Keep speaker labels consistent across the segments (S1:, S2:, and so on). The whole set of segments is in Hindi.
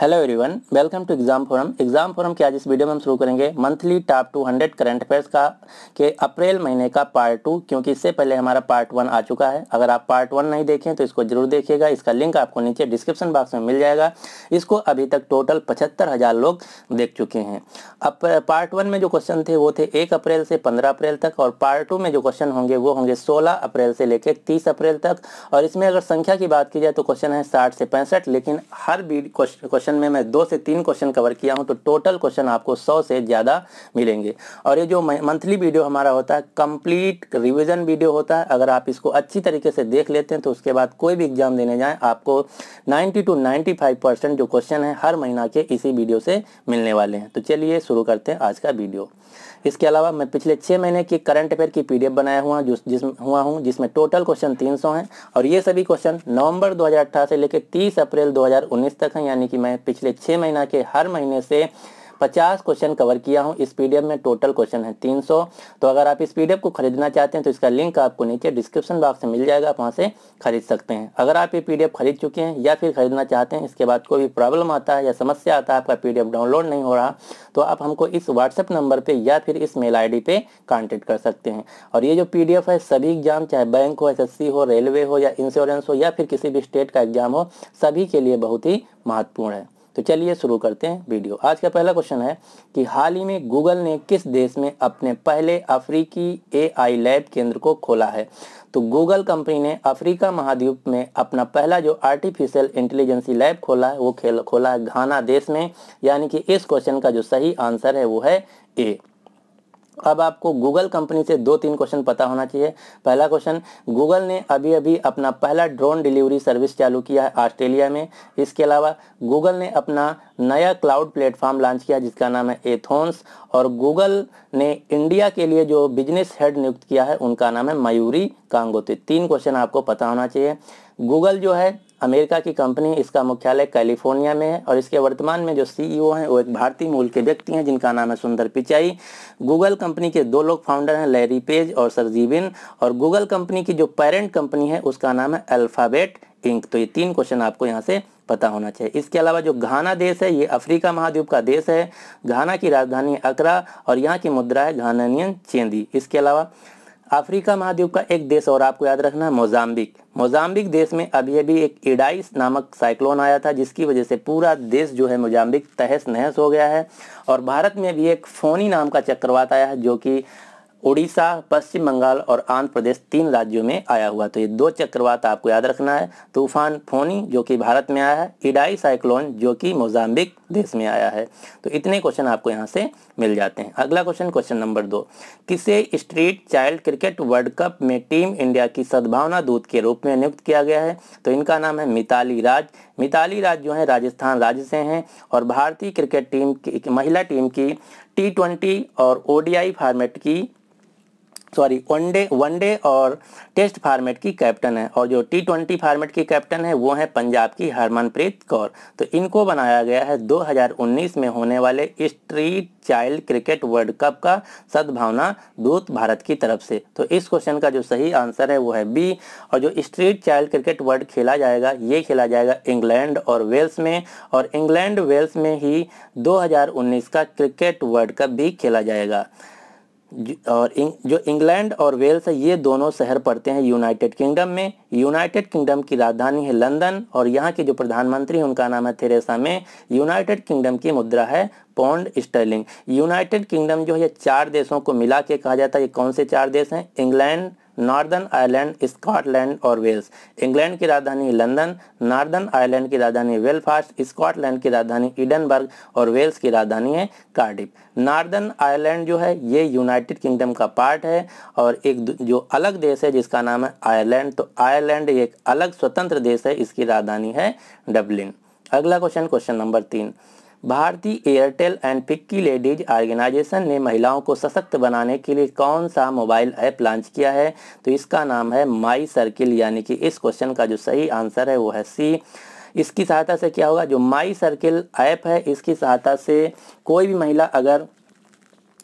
S1: Hello everyone welcome to exam forum exam forum के आज इस वीडियो में हम शुरू करेंगे मंथली टॉप 200 करंट अफेयर्स का के अप्रैल महीने का पार्ट टू क्योंकि इससे पहले हमारा पार्ट वन आ चुका है अगर आप पार्ट वन नहीं देखें तो इसको जरूर देखिएगा इसका लिंक आपको नीचे डिस्क्रिप्शन बॉक्स में मिल जाएगा इसको अभी तक टोटल पचहत्तर लोग देख चुके हैं अब पार्ट वन में जो क्वेश्चन थे वो थे एक अप्रैल से पंद्रह अप्रैल तक और पार्ट टू में जो क्वेश्चन होंगे वो होंगे सोलह अप्रैल से लेकर तीस अप्रैल तक और इसमें अगर संख्या की बात की जाए तो क्वेश्चन है साठ से पैंसठ लेकिन हर क्वेश्चन क्वेश्चन में मैं दो से तीन क्वेश्चन कवर किया हूं तो टोटल क्वेश्चन आपको सौ से ज़्यादा मिलेंगे और ये जो मंथली वीडियो हमारा होता है कंप्लीट रिविज़न वीडियो होता है अगर आप इसको अच्छी तरीके से देख लेते हैं तो उसके बाद कोई भी एग्ज़ाम देने जाएँ आपको नाइन्टी टू नाइन्टी जो क्वेश्चन है हर महीना के इसी वीडियो से मिलने वाले हैं तो चलिए शुरू करते हैं आज का वीडियो इसके अलावा मैं पिछले छः महीने की करंट अफेयर की पी बनाया हुआ जो जिस हुआ हूँ जिसमें टोटल क्वेश्चन 300 हैं और ये सभी क्वेश्चन नवंबर 2018 से लेकर 30 अप्रैल 2019 तक हैं यानी कि मैं पिछले छः महीना के हर महीने से पचास क्वेश्चन कवर किया हूँ इस पी में टोटल क्वेश्चन है तीन तो अगर आप इस पी को खरीदना चाहते हैं तो इसका लिंक आपको नीचे डिस्क्रिप्शन बॉक्स में मिल जाएगा आप वहाँ से खरीद सकते हैं अगर आप ये पी खरीद चुके हैं या फिर खरीदना चाहते हैं इसके बाद कोई भी प्रॉब्लम आता है या समस्या आता है आपका पी डाउनलोड नहीं हो रहा तो आप हमको इस व्हाट्सएप नंबर पर या फिर इस मेल आई पे कॉन्टेक्ट कर सकते हैं और ये जो पी है सभी एग्जाम चाहे बैंक हो एस हो रेलवे हो या इंश्योरेंस हो या फिर किसी भी स्टेट का एग्जाम हो सभी के लिए बहुत ही महत्वपूर्ण है तो चलिए शुरू करते हैं वीडियो आज का पहला क्वेश्चन है कि हाल ही में गूगल ने किस देश में अपने पहले अफ्रीकी एआई लैब केंद्र को खोला है तो गूगल कंपनी ने अफ्रीका महाद्वीप में अपना पहला जो आर्टिफिशियल इंटेलिजेंसी लैब खोला है वो खेल खोला है घाना देश में यानी कि इस क्वेश्चन का जो सही आंसर है वो है ए अब आपको गूगल कंपनी से दो तीन क्वेश्चन पता होना चाहिए पहला क्वेश्चन गूगल ने अभी अभी अपना पहला ड्रोन डिलीवरी सर्विस चालू किया है ऑस्ट्रेलिया में इसके अलावा गूगल ने अपना नया क्लाउड प्लेटफॉर्म लॉन्च किया जिसका नाम है एथोन्स और गूगल ने इंडिया के लिए जो बिजनेस हेड नियुक्त किया है उनका नाम है मयूरी कांगोते तीन क्वेश्चन आपको पता होना चाहिए गूगल जो है अमेरिका की कंपनी इसका मुख्यालय कैलिफोर्निया में है और इसके वर्तमान में जो सीईओ e हैं वो एक भारतीय मूल के व्यक्ति हैं जिनका नाम है सुंदर पिचाई गूगल कंपनी के दो लोग फाउंडर हैं लैरी पेज और सरजीविन और गूगल कंपनी की जो पेरेंट कंपनी है उसका नाम है अल्फ़ाबेट इंक तो ये तीन क्वेश्चन आपको यहाँ से पता होना चाहिए इसके अलावा जो घाना देश है ये अफ्रीका महाद्वीप का देश है घाना की राजधानी अकरा और यहाँ की मुद्रा है घानानियन चेंदी इसके अलावा अफ्रीका महाद्वीप का एक देश और आपको याद रखना है मोजाम्बिक मोजाम्बिक देश में अभी अभी एक इडाइस नामक साइक्लोन आया था जिसकी वजह से पूरा देश जो है मोजाम्बिक तहस नहस हो गया है और भारत में भी एक फोनी नाम का चक्रवात आया है जो कि उड़ीसा पश्चिम बंगाल और आंध्र प्रदेश तीन राज्यों में आया हुआ तो ये दो चक्रवात आपको याद रखना है तूफान फोनी जो कि भारत में आया है इडाई साइक्लोन जो कि मोजाम्बिक देश में आया है तो इतने क्वेश्चन आपको यहाँ से मिल जाते हैं अगला क्वेश्चन क्वेश्चन नंबर दो किसे street child cricket world cup में टीम इंडिया की सद्भावना दूत के रूप में नियुक्त किया गया है तो इनका नाम है मिताली राज मिताली राज जो है राजस्थान राज्य से हैं और भारतीय क्रिकेट टीम की महिला टीम की टी ट्वेंटी और ओडीआई फॉर्मेट की सॉरी वनडे वनडे और टेस्ट फार्मेट की कैप्टन है और जो टी ट्वेंटी फार्मेट की कैप्टन है वो है पंजाब की हरमनप्रीत कौर तो इनको बनाया गया है 2019 में होने वाले street child cricket world cup का सद्भावना दूत भारत की तरफ से तो इस क्वेश्चन का जो सही आंसर है वो है बी और जो स्ट्रीट चाइल्ड क्रिकेट वर्ल्ड खेला जाएगा ये खेला जाएगा इंग्लैंड और वेल्स में और इंग्लैंड वेल्स में ही दो का क्रिकेट वर्ल्ड कप भी खेला जाएगा और जो इंग्लैंड और वेल्स है ये दोनों शहर पड़ते हैं यूनाइटेड किंगडम में यूनाइटेड किंगडम की राजधानी है लंदन और यहाँ के जो प्रधानमंत्री हैं उनका नाम है थेरेसा में यूनाइटेड किंगडम की मुद्रा है पौंड स्टर्लिंग यूनाइटेड किंगडम जो है चार देशों को मिला के कहा जाता है ये कौन से चार देश हैं इंग्लैंड नॉर्दर्न आयरलैंड स्कॉटलैंड और वेल्स इंग्लैंड की राजधानी लंदन नॉर्दर्न आयरलैंड की राजधानी वेलफास्ट स्कॉटलैंड की राजधानी इडनबर्ग और वेल्स की राजधानी है कार्डिप नॉर्दर्न आयरलैंड जो है ये यूनाइटेड किंगडम का पार्ट है और एक जो अलग देश है जिसका नाम है आयरलैंड तो आयरलैंड एक अलग स्वतंत्र देश है इसकी राजधानी है डबलिन अगला क्वेश्चन क्वेश्चन नंबर तीन भारतीय Airtel and FICCI ladies organisation ने महिलाओं को सशक्त बनाने के लिए कौन सा मोबाइल ऐप लॉन्च किया है तो इसका नाम है माई सर्किल यानी कि इस क्वेश्चन का जो सही आंसर है वो है सी इसकी सहायता से क्या होगा जो माई सर्किल ऐप है इसकी सहायता से कोई भी महिला अगर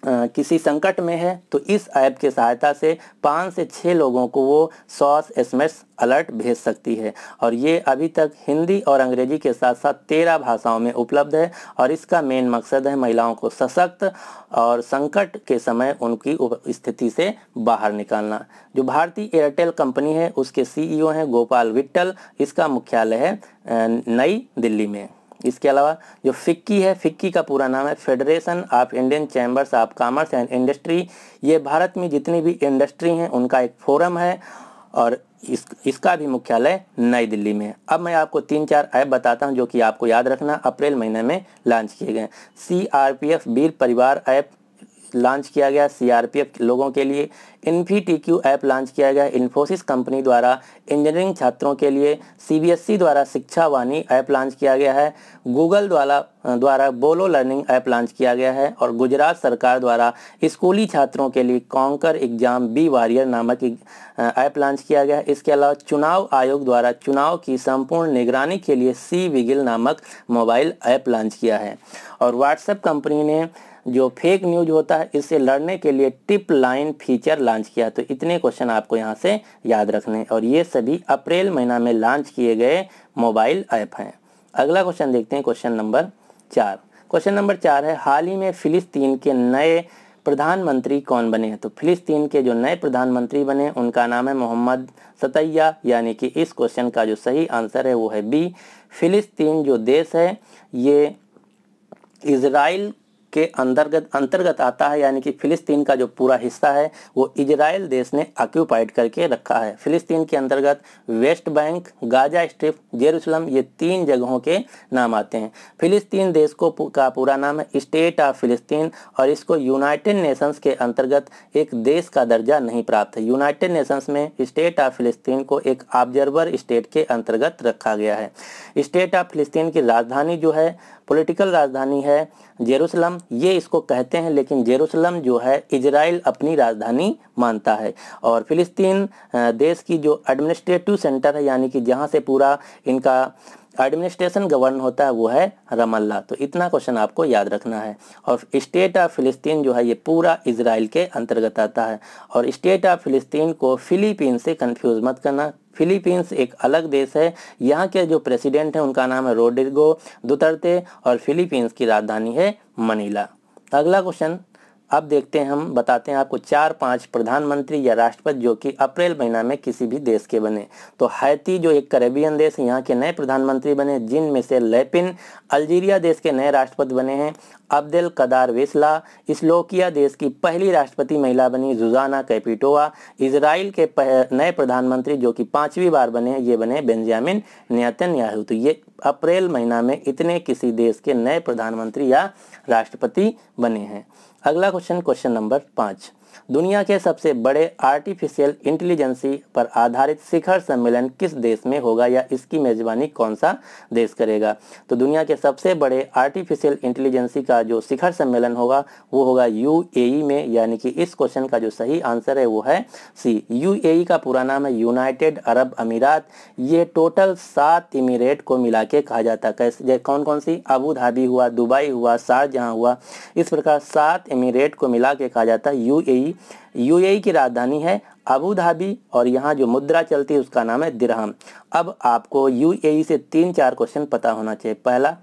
S1: किसी संकट में है तो इस ऐप की सहायता से पाँच से छः लोगों को वो सॉस एस अलर्ट भेज सकती है और ये अभी तक हिंदी और अंग्रेजी के साथ साथ तेरह भाषाओं में उपलब्ध है और इसका मेन मकसद है महिलाओं को सशक्त और संकट के समय उनकी स्थिति से बाहर निकालना जो भारतीय एयरटेल कंपनी है उसके सीईओ e हैं गोपाल विट्टल इसका मुख्यालय है नई दिल्ली में इसके अलावा जो फिक्की है फिक्की का पूरा नाम है federation of Indian chambers of commerce and industry ये भारत में जितनी भी इंडस्ट्री हैं उनका एक फोरम है और इस इसका भी मुख्यालय नई दिल्ली में है अब मैं आपको तीन चार ऐप बताता हूं जो कि आपको याद रखना अप्रैल महीने में लॉन्च किए गए C R P F Veer Parivar app launch किया गया सीआरपीएफ लोगों के लिए Infy T Q app launch किया गया इन्फोसिस कंपनी द्वारा इंजीनियरिंग छात्रों के लिए सीबीएसई e द्वारा शिक्षा वाणी ऐप लॉन्च किया गया है गूगल द्वारा द्वारा बोलो लर्निंग ऐप लॉन्च किया गया है और गुजरात सरकार द्वारा स्कूली छात्रों के लिए कॉन्कर एग्जाम बी वारियर नामक ऐप लॉन्च किया गया है इसके अलावा चुनाव आयोग द्वारा चुनाव की संपूर्ण निगरानी के लिए सी विगिल नामक मोबाइल ऐप लॉन्च किया है और व्हाट्सएप कंपनी ने जो फेक न्यूज होता है इससे लड़ने के लिए टिप लाइन फीचर लॉन्च किया तो इतने क्वेश्चन आपको यहाँ से याद रखने और ये सभी अप्रैल महीना में लॉन्च किए गए मोबाइल ऐप हैं अगला क्वेश्चन देखते हैं क्वेश्चन नंबर चार क्वेश्चन नंबर चार है हाल ही में फिलिस्तीन के नए प्रधानमंत्री कौन बने हैं तो फिलिस्तीन के जो नए प्रधानमंत्री बने उनका नाम है मोहम्मद सतैया यानी कि इस क्वेश्चन का जो सही आंसर है वो है बी फिलिस्तीन जो देश है ये इसराइल के अंतर्गत अंतर्गत आता है यानी कि फिलिस्तीन का जो पूरा हिस्सा है वो इजराइल देश ने ऑक्यूपाइड करके रखा है फिलिस्तीन के अंतर्गत West Bank Gaza Strip Jerusalem ये तीन जगहों के नाम आते हैं फिलिस्तीन देश को का पूरा नाम है स्टेट ऑफ फिलिस्तीन और इसको यूनाइटेड नेशंस के अंतर्गत एक देश का दर्जा नहीं प्राप्त है यूनाइटेड नेशंस में स्टेट ऑफ फिलिस्तीन को एक ऑब्जर्वर स्टेट के अंतर्गत रखा गया है स्टेट ऑफ फिलिस्तीन की राजधानी जो है पॉलिटिकल राजधानी है जेरूसलम ये इसको कहते हैं लेकिन जेरूसलम जो है इजराइल अपनी राजधानी मानता है और फिलिस्तीन देश की जो एडमिनिस्ट्रेटिव सेंटर है यानी कि जहाँ से पूरा इनका एडमिनिस्ट्रेशन गवर्न होता है वो है रमल्ला तो इतना क्वेश्चन आपको याद रखना है और स्टेट ऑफ फिलिस्तीन जो है ये पूरा इसराइल के अंतर्गत आता है और स्टेट ऑफ फिलिस्तीन को फिलीपीन से कंफ्यूज मत करना फिलीपींस एक अलग देश है यहाँ के जो प्रेसिडेंट हैं उनका नाम है रोड्रिगो दुतरते और फिलीपींस की राजधानी है मनीला अगला क्वेश्चन अब देखते हैं हम बताते हैं आपको चार पांच प्रधानमंत्री या राष्ट्रपति जो कि अप्रैल महीना में किसी भी देश के बने तो हैती जो एक करेबियन देश है यहाँ के नए प्रधानमंत्री बने जिनमें से लेपिन अल्जीरिया देश के नए राष्ट्रपति बने हैं अब्दुल कदार वेसला स्लोकिया देश की पहली राष्ट्रपति महिला बनी जुजाना कैपिटोवा इसराइल के नए प्रधानमंत्री जो कि पांचवी बार बने ये बने बेंजामिन न्यातन तो ये अप्रैल महीना में इतने किसी देश के नए प्रधानमंत्री या राष्ट्रपति बने हैं अगला क्वेश्चन क्वेश्चन नंबर पाँच दुनिया के सबसे बड़े आर्टिफिशियल इंटेलिजेंसी पर आधारित शिखर सम्मेलन किस देश में होगा या इसकी मेज़बानी कौन सा देश करेगा तो दुनिया के सबसे बड़े आर्टिफिशियल इंटेलिजेंसी का जो शिखर सम्मेलन होगा वो होगा यू e में यानी कि इस क्वेश्चन का जो सही आंसर है वो है सी यू e का पूरा नाम है यूनाइटेड अरब अमीरात ये टोटल सात इमीरेट को मिला के कहा जाता है कैसे कौन कौन सी अबू धाबी हुआ दुबई हुआ शारजहाँ हुआ इस प्रकार सात इमीरेट को मिला के कहा जाता है यू धाबी यूएई की राजधानी है अबू धाबी और यहाँ जो मुद्रा चलती है उसका नाम है दिरहम अब आपको यूएई से तीन चार क्वेश्चन पता होना चाहिए पहला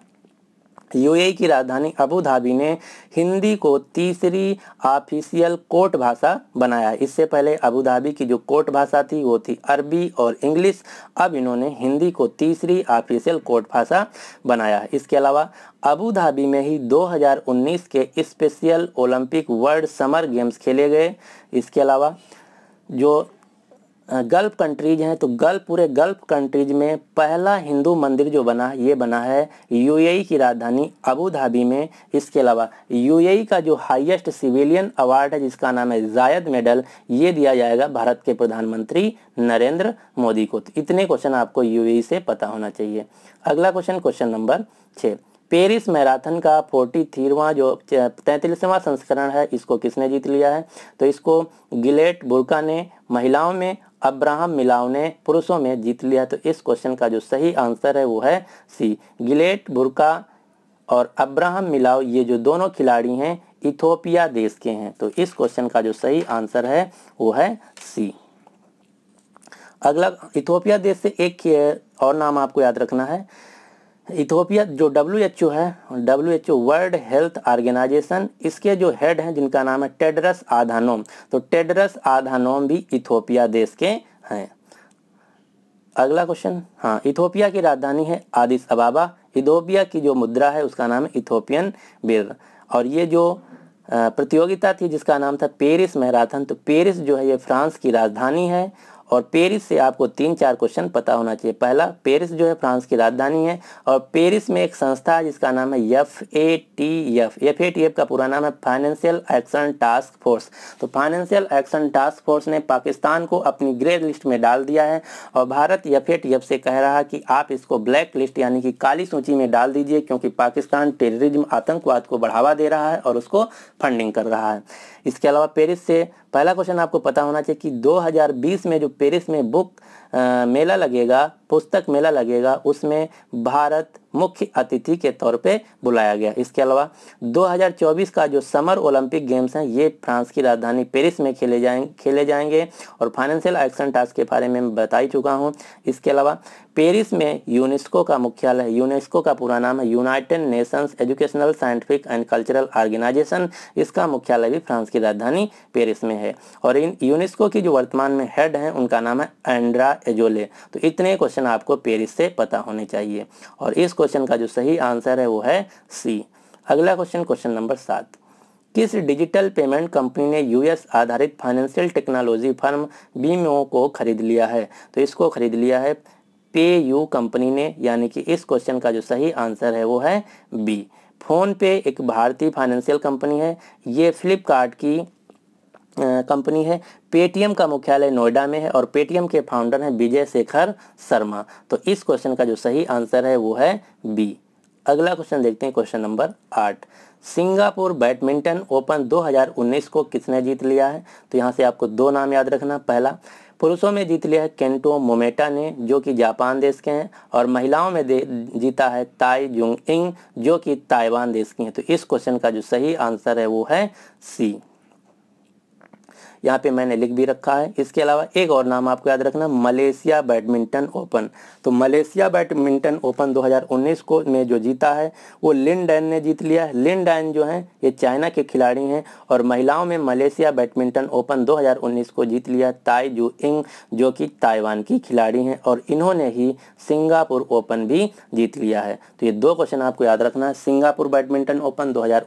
S1: यूएई की राजधानी अबू धाबी ने हिंदी को तीसरी ऑफिशियल कोर्ट भाषा बनाया इससे पहले अबू धाबी की जो कोर्ट भाषा थी वो थी अरबी और इंग्लिश अब इन्होंने हिंदी को तीसरी ऑफिशियल कोर्ट भाषा बनाया इसके अलावा अबू धाबी में ही 2019 के special Olympic World Summer Games खेले गए इसके अलावा जो गल्फ कंट्रीज हैं तो गल्फ पूरे गल्फ कंट्रीज में पहला हिंदू मंदिर जो बना ये बना है यूएई की राजधानी अबू धाबी में इसके अलावा यूएई का जो हाईएस्ट सिविलियन अवार्ड है जिसका नाम है जायद मेडल ये दिया जाएगा भारत के प्रधानमंत्री नरेंद्र मोदी को तो इतने क्वेश्चन आपको यूएई से पता होना चाहिए अगला क्वेश्चन क्वेश्चन नंबर छः पेरिस मैराथन का फोर्टी थीरवा जो तैंतीसवां संस्करण है इसको किसने जीत लिया है तो इसको गिलेट बुरका ने महिलाओं में अब्राहम मिलाव ने पुरुषों में जीत लिया तो इस क्वेश्चन का जो सही आंसर है वो है सी गिलेट बुरका और अब्राहम मिलाव ये जो दोनों खिलाड़ी हैं इथोपिया देश के हैं तो इस क्वेश्चन का जो सही आंसर है वो है सी अगला इथोपिया देश से एक और नाम आपको याद रखना है इथोपिया जो डब्ल्यू एच ओ है W H O World Health Organization इसके जो हेड हैं जिनका नाम है टेडरस आधानोम तो टेडरस आधानोम भी इथोपिया देश के हैं अगला क्वेश्चन हाँ इथोपिया की राजधानी है आदिस अबाबा इथोपिया की जो मुद्रा है उसका नाम है इथोपियन बिर और ये जो प्रतियोगिता थी जिसका नाम था पेरिस मैराथन तो पेरिस जो है ये फ्रांस की राजधानी है और पेरिस से आपको तीन चार क्वेश्चन पता होना चाहिए पहला पेरिस जो है फ्रांस की राजधानी है और पेरिस में एक संस्था है जिसका नाम है F A T F F A T F का पूरा नाम है फाइनेंशियल एक्शन टास्क फोर्स तो फाइनेंशियल एक्शन टास्क फोर्स ने पाकिस्तान को अपनी ग्रे लिस्ट में डाल दिया है और Bharat F A T F से कह रहा है कि आप इसको ब्लैक लिस्ट यानी कि काली सूची में डाल दीजिए क्योंकि पाकिस्तान टेररिज्म आतंकवाद को बढ़ावा दे रहा है और उसको फंडिंग कर रहा है इसके अलावा पेरिस से पहला क्वेश्चन आपको पता होना चाहिए कि 2020 में जो पेरिस में बुक आ, मेला लगेगा पुस्तक मेला लगेगा उसमें भारत मुख्य अतिथि के तौर पे बुलाया गया इसके अलावा 2024 का जो समर ओलंपिक गेम्स हैं ये फ्रांस की राजधानी पेरिस में खेले जाएंगे खेले जाएंगे और फाइनेंशियल एक्शन टास्क के बारे में बता ही चुका हूँ इसके अलावा पेरिस में यूनेस्को का मुख्यालय है यूनेस्को का पूरा नाम है United Nations Educational Scientific and Cultural Organization इसका मुख्यालय भी फ्रांस की राजधानी पेरिस में है और इन यूनेस्को की जो वर्तमान में हेड हैं उनका नाम है एंड्रा एजोले तो इतने क्वेश्चन क्वेश्चन आपको पेरिस से पता होने चाहिए और इस क्वेश्चन का जो सही आंसर है वो है सी अगला क्वेश्चन क्वेश्चन नंबर सात किस डिजिटल पेमेंट कंपनी ने यूएस आधारित फाइनेंशियल टेक्नोलॉजी फर्म बीमो को खरीद लिया है तो इसको खरीद लिया है पे यू कंपनी ने यानी कि इस क्वेश्चन का जो सही आंसर है वो है बी फोन पे एक भारतीय फाइनेंशियल कंपनी है ये फ्लिपकार्ट की कंपनी है पेटीएम का मुख्यालय नोएडा में है और पेटीएम के फाउंडर हैं विजय शेखर शर्मा तो इस क्वेश्चन का जो सही आंसर है वो है बी अगला क्वेश्चन देखते हैं क्वेश्चन नंबर आठ सिंगापुर बैडमिंटन ओपन 2019 को किसने जीत लिया है तो यहाँ से आपको दो नाम याद रखना पहला पुरुषों में जीत लिया है केंटो मोमेटा ने जो कि जापान देश के हैं और महिलाओं में जीता है ताई जुंग इंग जो कि ताइवान देश की हैं तो इस क्वेश्चन का जो सही आंसर है वो है सी यहाँ पे मैंने लिख भी रखा है इसके अलावा एक और नाम आपको याद रखना मलेशिया बैडमिंटन ओपन तो मलेशिया बैडमिंटन ओपन 2019 को में जो जीता है वो लिन डैन ने जीत लिया है लिन डैन जो हैं ये चाइना के खिलाड़ी हैं और महिलाओं में मलेशिया बैडमिंटन ओपन 2019 को जीत लिया ताई जू इंग जो कि ताइवान की खिलाड़ी हैं और इन्होंने ही सिंगापुर ओपन भी जीत लिया है तो ये दो क्वेश्चन आपको याद रखना है सिंगापुर बैडमिंटन ओपन दो हज़ार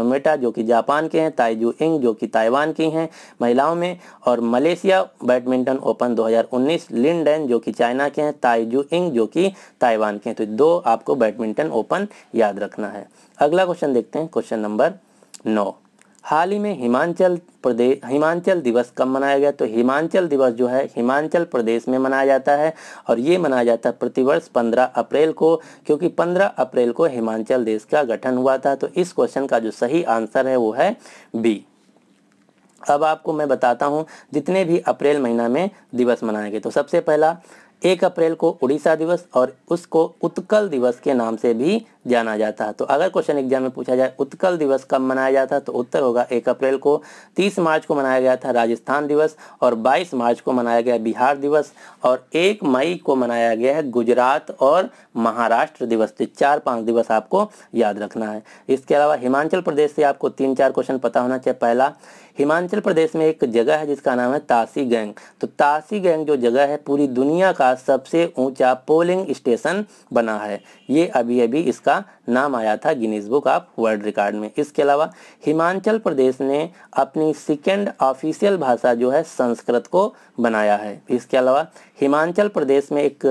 S1: मेमेटा जो कि जापान के हैं ताई जू इंग जो कि ताइवान की हैं महिलाओं में और मलेशिया बैडमिंटन ओपन 2019 लिनडेन जो कि चाइना के हैं ताइजू इंग जो कि ताइवान के हैं तो दो आपको बैडमिंटन ओपन याद रखना है अगला क्वेश्चन देखते हैं क्वेश्चन नंबर नौ हाल ही में हिमाचल प्रदेश हिमाचल दिवस कब मनाया गया तो हिमाचल दिवस जो है हिमाचल प्रदेश में मनाया जाता है और ये मनाया जाता है प्रतिवर्ष 15 अप्रैल को क्योंकि 15 अप्रैल को हिमाचल देश का गठन हुआ था तो इस क्वेश्चन का जो सही आंसर है वो है बी अब आपको मैं बताता हूँ जितने भी अप्रैल महीना में दिवस मनाए गए तो सबसे पहला एक अप्रैल को उड़ीसा दिवस और उसको उत्कल दिवस के नाम से भी जाना जाता है तो अगर क्वेश्चन एग्जाम में पूछा जाए उत्कल दिवस कब मनाया जाता है तो उत्तर होगा एक अप्रैल को तीस मार्च को मनाया गया था राजस्थान दिवस और बाईस मार्च को मनाया गया बिहार दिवस और एक मई को मनाया गया है गुजरात और महाराष्ट्र दिवस तो चार पाँच दिवस आपको याद रखना है इसके अलावा हिमाचल प्रदेश से आपको तीन चार क्वेश्चन पता होना चाहिए पहला हिमाचल प्रदेश में एक जगह है जिसका नाम है तासी गैंग तो तासी गैंग जो जगह है पूरी दुनिया का सबसे ऊंचा पोलिंग स्टेशन बना है ये अभी अभी इसका का नाम आया था Guinness Book of World Record में इसके अलावा हिमाचल प्रदेश ने अपनी सेकेंड ऑफिशियल भाषा जो है संस्कृत को बनाया है इसके अलावा हिमाचल प्रदेश में एक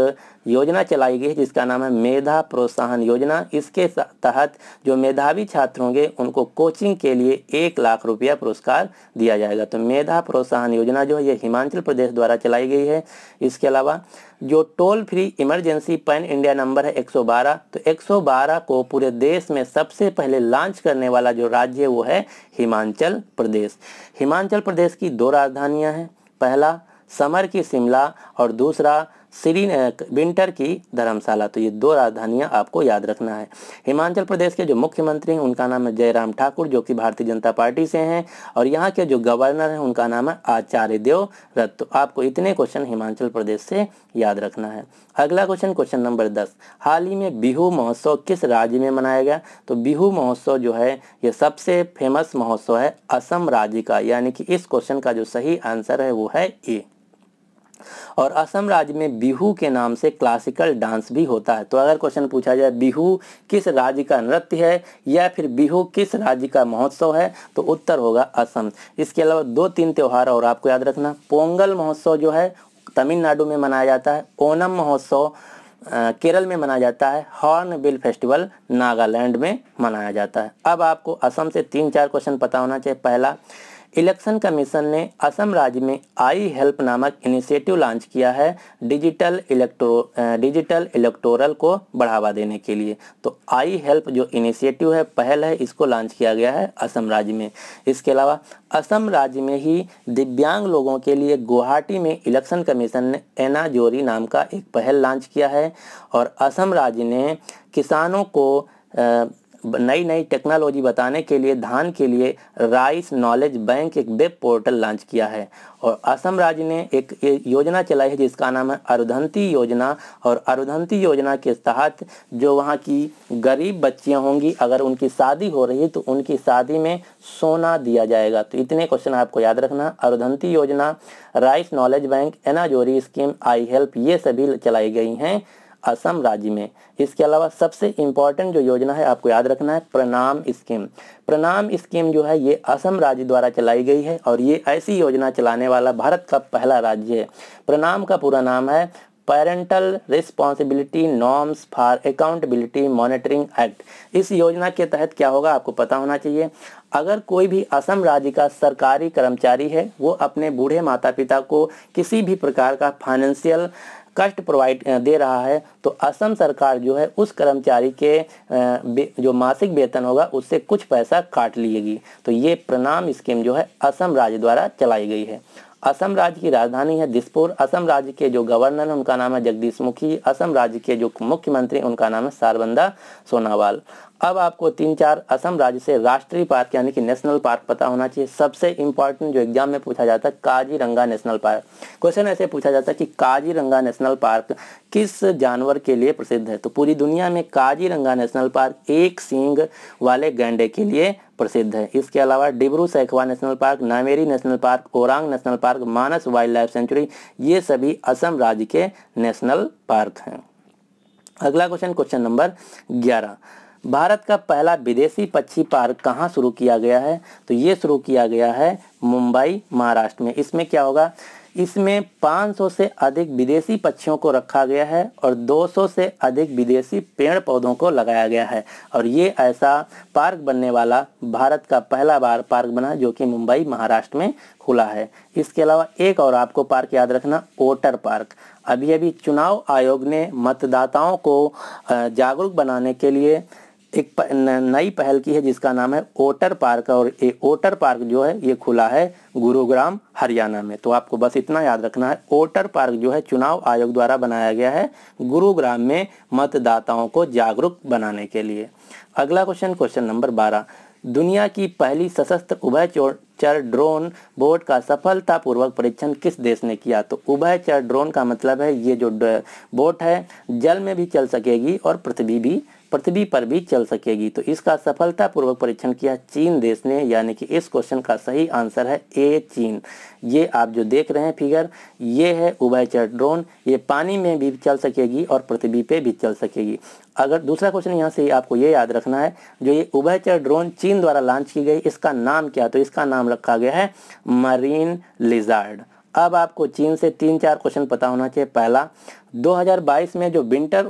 S1: योजना चलाई गई है जिसका नाम है मेधा प्रोत्साहन योजना इसके तहत जो मेधावी छात्र होंगे उनको कोचिंग के लिए एक लाख रुपया पुरस्कार दिया जाएगा तो मेधा प्रोत्साहन योजना जो है ये हिमाचल प्रदेश द्वारा चलाई गई है इसके अलावा जो toll free emergency pan India number है 112 तो 112 को पूरे देश में सबसे पहले लॉन्च करने वाला जो राज्य है वो है हिमाचल प्रदेश हिमाचल प्रदेश की दो राजधानियां हैं पहला समर की शिमला और दूसरा श्री विंटर की धर्मशाला तो ये दो राजधानियां आपको याद रखना है हिमाचल प्रदेश के जो मुख्यमंत्री हैं उनका नाम है जयराम ठाकुर जो कि भारतीय जनता पार्टी से हैं और यहाँ के जो गवर्नर हैं उनका नाम है आचार्य देव रथ तो आपको इतने क्वेश्चन हिमाचल प्रदेश से याद रखना है अगला क्वेश्चन क्वेश्चन नंबर दस हाल ही में बिहू महोत्सव किस राज्य में मनाया गया तो बिहू महोत्सव जो है ये सबसे फेमस महोत्सव है असम राज्य का यानी कि इस क्वेश्चन का जो सही आंसर है वो है ए और असम राज्य में बिहू के नाम से क्लासिकल डांस भी होता है तो अगर क्वेश्चन पूछा जाए बिहू किस राज्य का नृत्य है या फिर बिहू किस राज्य का महोत्सव है तो उत्तर होगा असम इसके अलावा दो तीन त्यौहार और आपको याद रखना पोंगल महोत्सव जो है तमिलनाडु में मनाया जाता है ओनम महोत्सव केरल में मनाया जाता है हॉर्न बिल फेस्टिवल नागालैंड में मनाया जाता है अब आपको असम से तीन चार क्वेश्चन पता होना चाहिए पहला इलेक्शन कमीशन ने असम राज्य में आई हेल्प नामक इनिशिएटिव लॉन्च किया है डिजिटल इलेक्टो डिजिटल इलेक्टोरल को बढ़ावा देने के लिए तो आई हेल्प जो इनिशिएटिव है पहल है इसको लॉन्च किया गया है असम राज्य में इसके अलावा असम राज्य में ही दिव्यांग लोगों के लिए गुवाहाटी में इलेक्शन कमीशन ने एना जोरी नाम का एक पहल लॉन्च किया है और असम राज्य ने किसानों को नई नई टेक्नोलॉजी बताने के लिए धान के लिए राइस नॉलेज बैंक एक वेब पोर्टल लॉन्च किया है और असम राज्य ने एक योजना चलाई है जिसका नाम है अरुधंती योजना और अरुधंती योजना के तहत जो वहाँ की गरीब बच्चियाँ होंगी अगर उनकी शादी हो रही है तो उनकी शादी में सोना दिया जाएगा तो इतने क्वेश्चन आपको याद रखना अरुधंती योजना rice knowledge bank Anajori scheme I help ये सभी चलाई गई हैं असम राज्य में इसके अलावा सबसे इम्पॉर्टेंट जो योजना है आपको याद रखना है प्रणाम स्कीम प्रणाम स्कीम जो है ये असम राज्य द्वारा चलाई गई है और ये ऐसी योजना चलाने वाला भारत का पहला राज्य है प्रणाम का पूरा नाम है parental responsibility norms for accountability monitoring act इस योजना के तहत क्या होगा आपको पता होना चाहिए अगर कोई भी असम राज्य का सरकारी कर्मचारी है वो अपने बूढ़े माता पिता को किसी भी प्रकार का फाइनेंशियल कष्ट प्रोवाइड दे रहा है तो असम सरकार जो है उस कर्मचारी के जो मासिक वेतन होगा उससे कुछ पैसा काट लिएगी तो ये प्रणाम स्कीम जो है असम राज्य द्वारा चलाई गई है असम राज्य की राजधानी है दिसपुर असम राज्य के जो गवर्नर है उनका नाम है जगदीश मुखी असम राज्य के जो मुख्यमंत्री उनका नाम है सारबंदा सोनावाल अब आपको तीन चार असम राज्य से राष्ट्रीय पार्क यानी कि नेशनल पार्क पता होना चाहिए सबसे इंपॉर्टेंट जो एग्जाम में पूछा जाता है काजीरंगा नेशनल पार्क क्वेश्चन ऐसे पूछा जाता है कि काजीरंगा नेशनल पार्क किस जानवर के लिए प्रसिद्ध है तो पूरी दुनिया में काजीरंगा नेशनल पार्क एक सींग वाले गैंडे के लिए प्रसिद्ध है इसके अलावा Dibru Saikhowa national park Nameri national park Orang national park Manas wildlife sanctuary ये सभी असम राज्य के नेशनल पार्क हैं अगला क्वेश्चन क्वेश्चन नंबर ग्यारह भारत का पहला विदेशी पक्षी पार्क कहाँ शुरू किया गया है तो ये शुरू किया गया है मुंबई महाराष्ट्र में इसमें क्या होगा इसमें 500 से अधिक विदेशी पक्षियों को रखा गया है और 200 से अधिक विदेशी पेड़ पौधों को लगाया गया है और ये ऐसा पार्क बनने वाला भारत का पहला बार पार्क बना जो कि मुंबई महाराष्ट्र में खुला है इसके अलावा एक और आपको पार्क याद रखना वोटर पार्क अभी अभी चुनाव आयोग ने मतदाताओं को जागरूक बनाने के लिए एक नई पहल की है जिसका नाम है ओटर पार्क और ये ओटर पार्क जो है ये खुला है गुरुग्राम हरियाणा में तो आपको बस इतना याद रखना है ओटर पार्क जो है चुनाव आयोग द्वारा बनाया गया है गुरुग्राम में मतदाताओं को जागरूक बनाने के लिए अगला क्वेश्चन क्वेश्चन नंबर बारह दुनिया की पहली सशस्त्र उभय चर ड्रोन बोट का सफलतापूर्वक परीक्षण किस देश ने किया तो उभयचर ड्रोन का मतलब है ये जो बोट है जल में भी चल सकेगी और पृथ्वी भी पृथ्वी पर भी चल सकेगी तो इसका सफलतापूर्वक परीक्षण किया चीन देश ने यानी कि इस क्वेश्चन का सही आंसर है ए चीन ये आप जो देख रहे हैं फिगर ये है उबैचर ड्रोन ये पानी में भी चल सकेगी और पृथ्वी पे भी चल सकेगी अगर दूसरा क्वेश्चन यहाँ से आपको ये याद रखना है जो ये उबैचर ड्रोन चीन द्वारा लॉन्च की गई इसका नाम क्या तो इसका नाम रखा गया है मरीन लिजार्ड अब आपको चीन से तीन चार क्वेश्चन पता होना चाहिए पहला 2022 में जो विंटर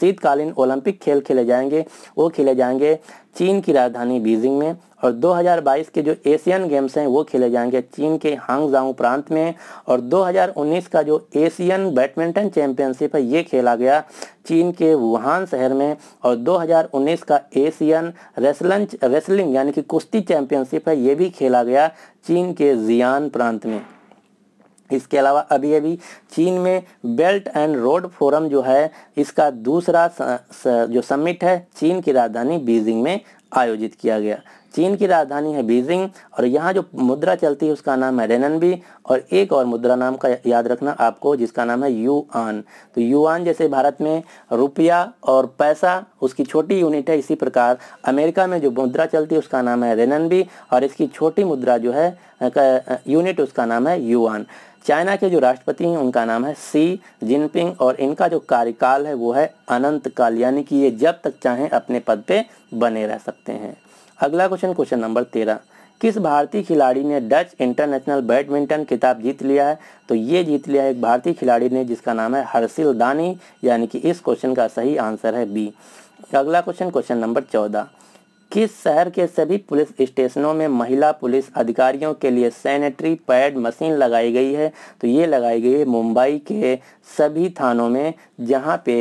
S1: शीतकालीन ओलंपिक खेल खेले जाएंगे वो खेले जाएंगे चीन की राजधानी बीजिंग में और 2022 के जो एशियन गेम्स हैं वो खेले जाएंगे चीन के हांगजाऊ प्रांत में और 2019 का जो एशियन बैडमिंटन चैंपियनशिप है ये खेला गया चीन के वुहान शहर में और 2019 का एशियन रेसलंच रेसलिंग यानी कि कुश्ती चैंपियनशिप है ये भी खेला गया चीन के जियान प्रांत में इसके अलावा अभी अभी चीन में बेल्ट एंड रोड फोरम जो है इसका दूसरा जो समिट है चीन की राजधानी बीजिंग में आयोजित किया गया चीन की राजधानी है बीजिंग और यहाँ जो मुद्रा चलती है उसका नाम है रेनन भी और एक और मुद्रा नाम का याद रखना आपको जिसका नाम है यू आन तो यू आन जैसे भारत में रुपया और पैसा उसकी छोटी यूनिट है इसी प्रकार अमेरिका में जो मुद्रा चलती है उसका नाम है रेनन भी और इसकी छोटी मुद्रा जो है यूनिट उसका नाम है यूआन चाइना के जो राष्ट्रपति हैं उनका नाम है सी जिनपिंग और इनका जो कार्यकाल है वो है अनंत काल यानी कि ये जब तक चाहें अपने पद पे बने रह सकते हैं अगला क्वेश्चन क्वेश्चन नंबर तेरह किस भारतीय खिलाड़ी ने डच इंटरनेशनल बैडमिंटन खिताब जीत लिया है तो ये जीत लिया है एक भारतीय खिलाड़ी ने जिसका नाम है हर्षिल दानी यानी कि इस क्वेश्चन का सही आंसर है बी अगला क्वेश्चन क्वेश्चन नंबर चौदह किस शहर के सभी पुलिस स्टेशनों में महिला पुलिस अधिकारियों के लिए सैनिटरी पैड मशीन लगाई गई है तो ये लगाई गई है मुंबई के सभी थानों में जहाँ पे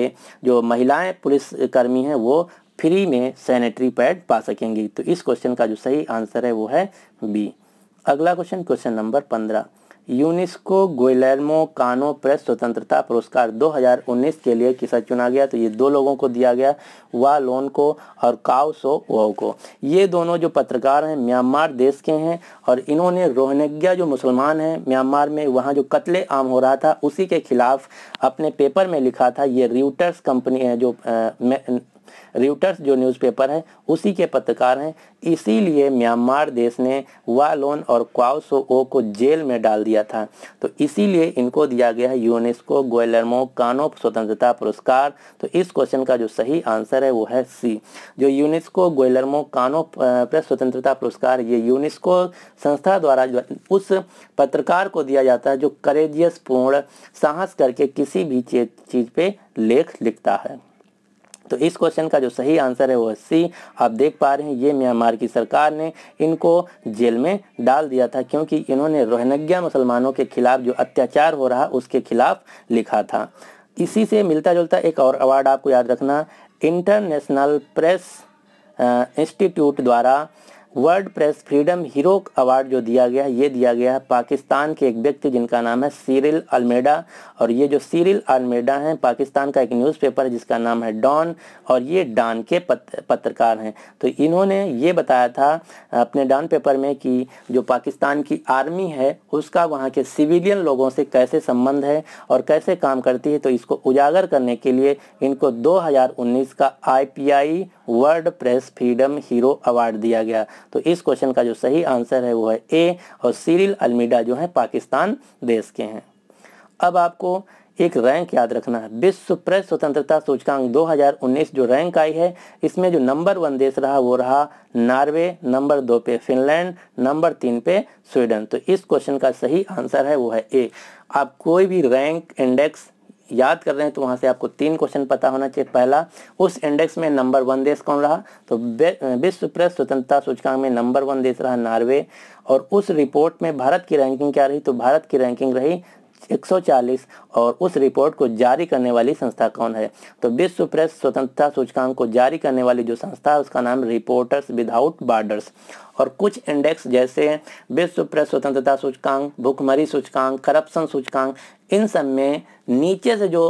S1: जो महिलाएं पुलिस कर्मी हैं वो फ्री में सैनिटरी पैड पा सकेंगी तो इस क्वेश्चन का जो सही आंसर है वो है बी अगला क्वेश्चन क्वेश्चन नंबर पंद्रह यूनेस्को गोयलमो कानो प्रेस स्वतंत्रता पुरस्कार 2019 के लिए किसा चुना गया तो ये दो लोगों को दिया गया वा लोन को और काओ सो वो को ये दोनों जो पत्रकार हैं म्यांमार देश के हैं और इन्होंने रोहनग्या जो मुसलमान हैं म्यांमार में वहाँ जो कत्ले आम हो रहा था उसी के खिलाफ अपने पेपर में लिखा था ये रूटर्स कंपनी है जो आ, रिटर्स जो न्यूज़पेपर है उसी के पत्रकार हैं इसीलिए म्यांमार देश ने वालोन और क्वाओसो ओ को जेल में डाल दिया था तो इसीलिए इनको दिया गया है यूनेस्को गोयलरमो कानो स्वतंत्रता पुरस्कार तो इस क्वेश्चन का जो सही आंसर है वो है सी जो यूनेस्को गोयलरमो कानो प्रेस स्वतंत्रता पुरस्कार ये यूनेस्को संस्था द्वारा उस पत्रकार को दिया जाता है जो करेजियस पूर्ण साहस करके किसी भी चीज़ पे लेख लिखता है तो इस क्वेश्चन का जो सही आंसर है वो सी आप देख पा रहे हैं ये म्यांमार की सरकार ने इनको जेल में डाल दिया था क्योंकि इन्होंने रोहनग्या मुसलमानों के खिलाफ जो अत्याचार हो रहा उसके खिलाफ लिखा था इसी से मिलता जुलता एक और अवार्ड आपको याद रखना इंटरनेशनल प्रेस इंस्टीट्यूट द्वारा world press freedom hero award जो दिया गया है ये दिया गया है पाकिस्तान के एक व्यक्ति जिनका नाम है सीरिल अलमेडा और ये जो सीरिल अलमेडा हैं पाकिस्तान का एक न्यूज़पेपर है जिसका नाम है डॉन और ये डॉन के पत, पत्रकार हैं तो इन्होंने ये बताया था अपने डॉन पेपर में कि जो पाकिस्तान की आर्मी है उसका वहाँ के सिविलियन लोगों से कैसे संबंध है और कैसे काम करती है तो इसको उजागर करने के लिए इनको दो का आई world press freedom hero award दिया गया तो इस क्वेश्चन का जो सही आंसर है वो है ए और सीरिल अलमीडा जो है पाकिस्तान देश के हैं अब आपको एक रैंक याद रखना है विश्व प्रेस स्वतंत्रता सूचकांक 2019 जो रैंक आई है इसमें जो नंबर वन देश रहा वो रहा नॉर्वे नंबर दो पे फिनलैंड नंबर तीन पे स्वीडन तो इस क्वेश्चन का सही आंसर है वो है ए आप कोई भी रैंक इंडेक्स याद कर रहे हैं तो वहाँ से आपको तीन क्वेश्चन पता होना चाहिए पहला उस इंडेक्स में नंबर वन देश कौन रहा तो विश्व प्रेस स्वतंत्रता सूचकांक में नंबर वन देश रहा नॉर्वे और उस रिपोर्ट में भारत की रैंकिंग क्या रही तो भारत की रैंकिंग रही 140 और उस रिपोर्ट को जारी करने वाली संस्था कौन है तो विश्व प्रेस स्वतंत्रता सूचकांक को जारी करने वाली जो संस्था है उसका नाम रिपोर्टर्स विदाउट बॉर्डर्स और कुछ इंडेक्स जैसे विश्व प्रेस स्वतंत्रता सूचकांक भूखमरी सूचकांक करप्शन सूचकांक इन सब में नीचे से जो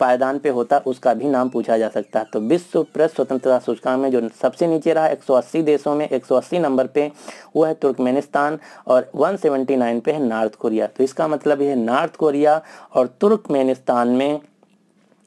S1: पायदान पे होता उसका भी नाम पूछा जा सकता है तो विश्व प्रेस स्वतंत्रता सूचकांक में जो सबसे नीचे रहा 180 देशों में 180 नंबर पे वो है तुर्कमेनिस्तान और 179 पे है नॉर्थ कोरिया तो इसका मतलब ये नॉर्थ कोरिया और तुर्कमेनिस्तान में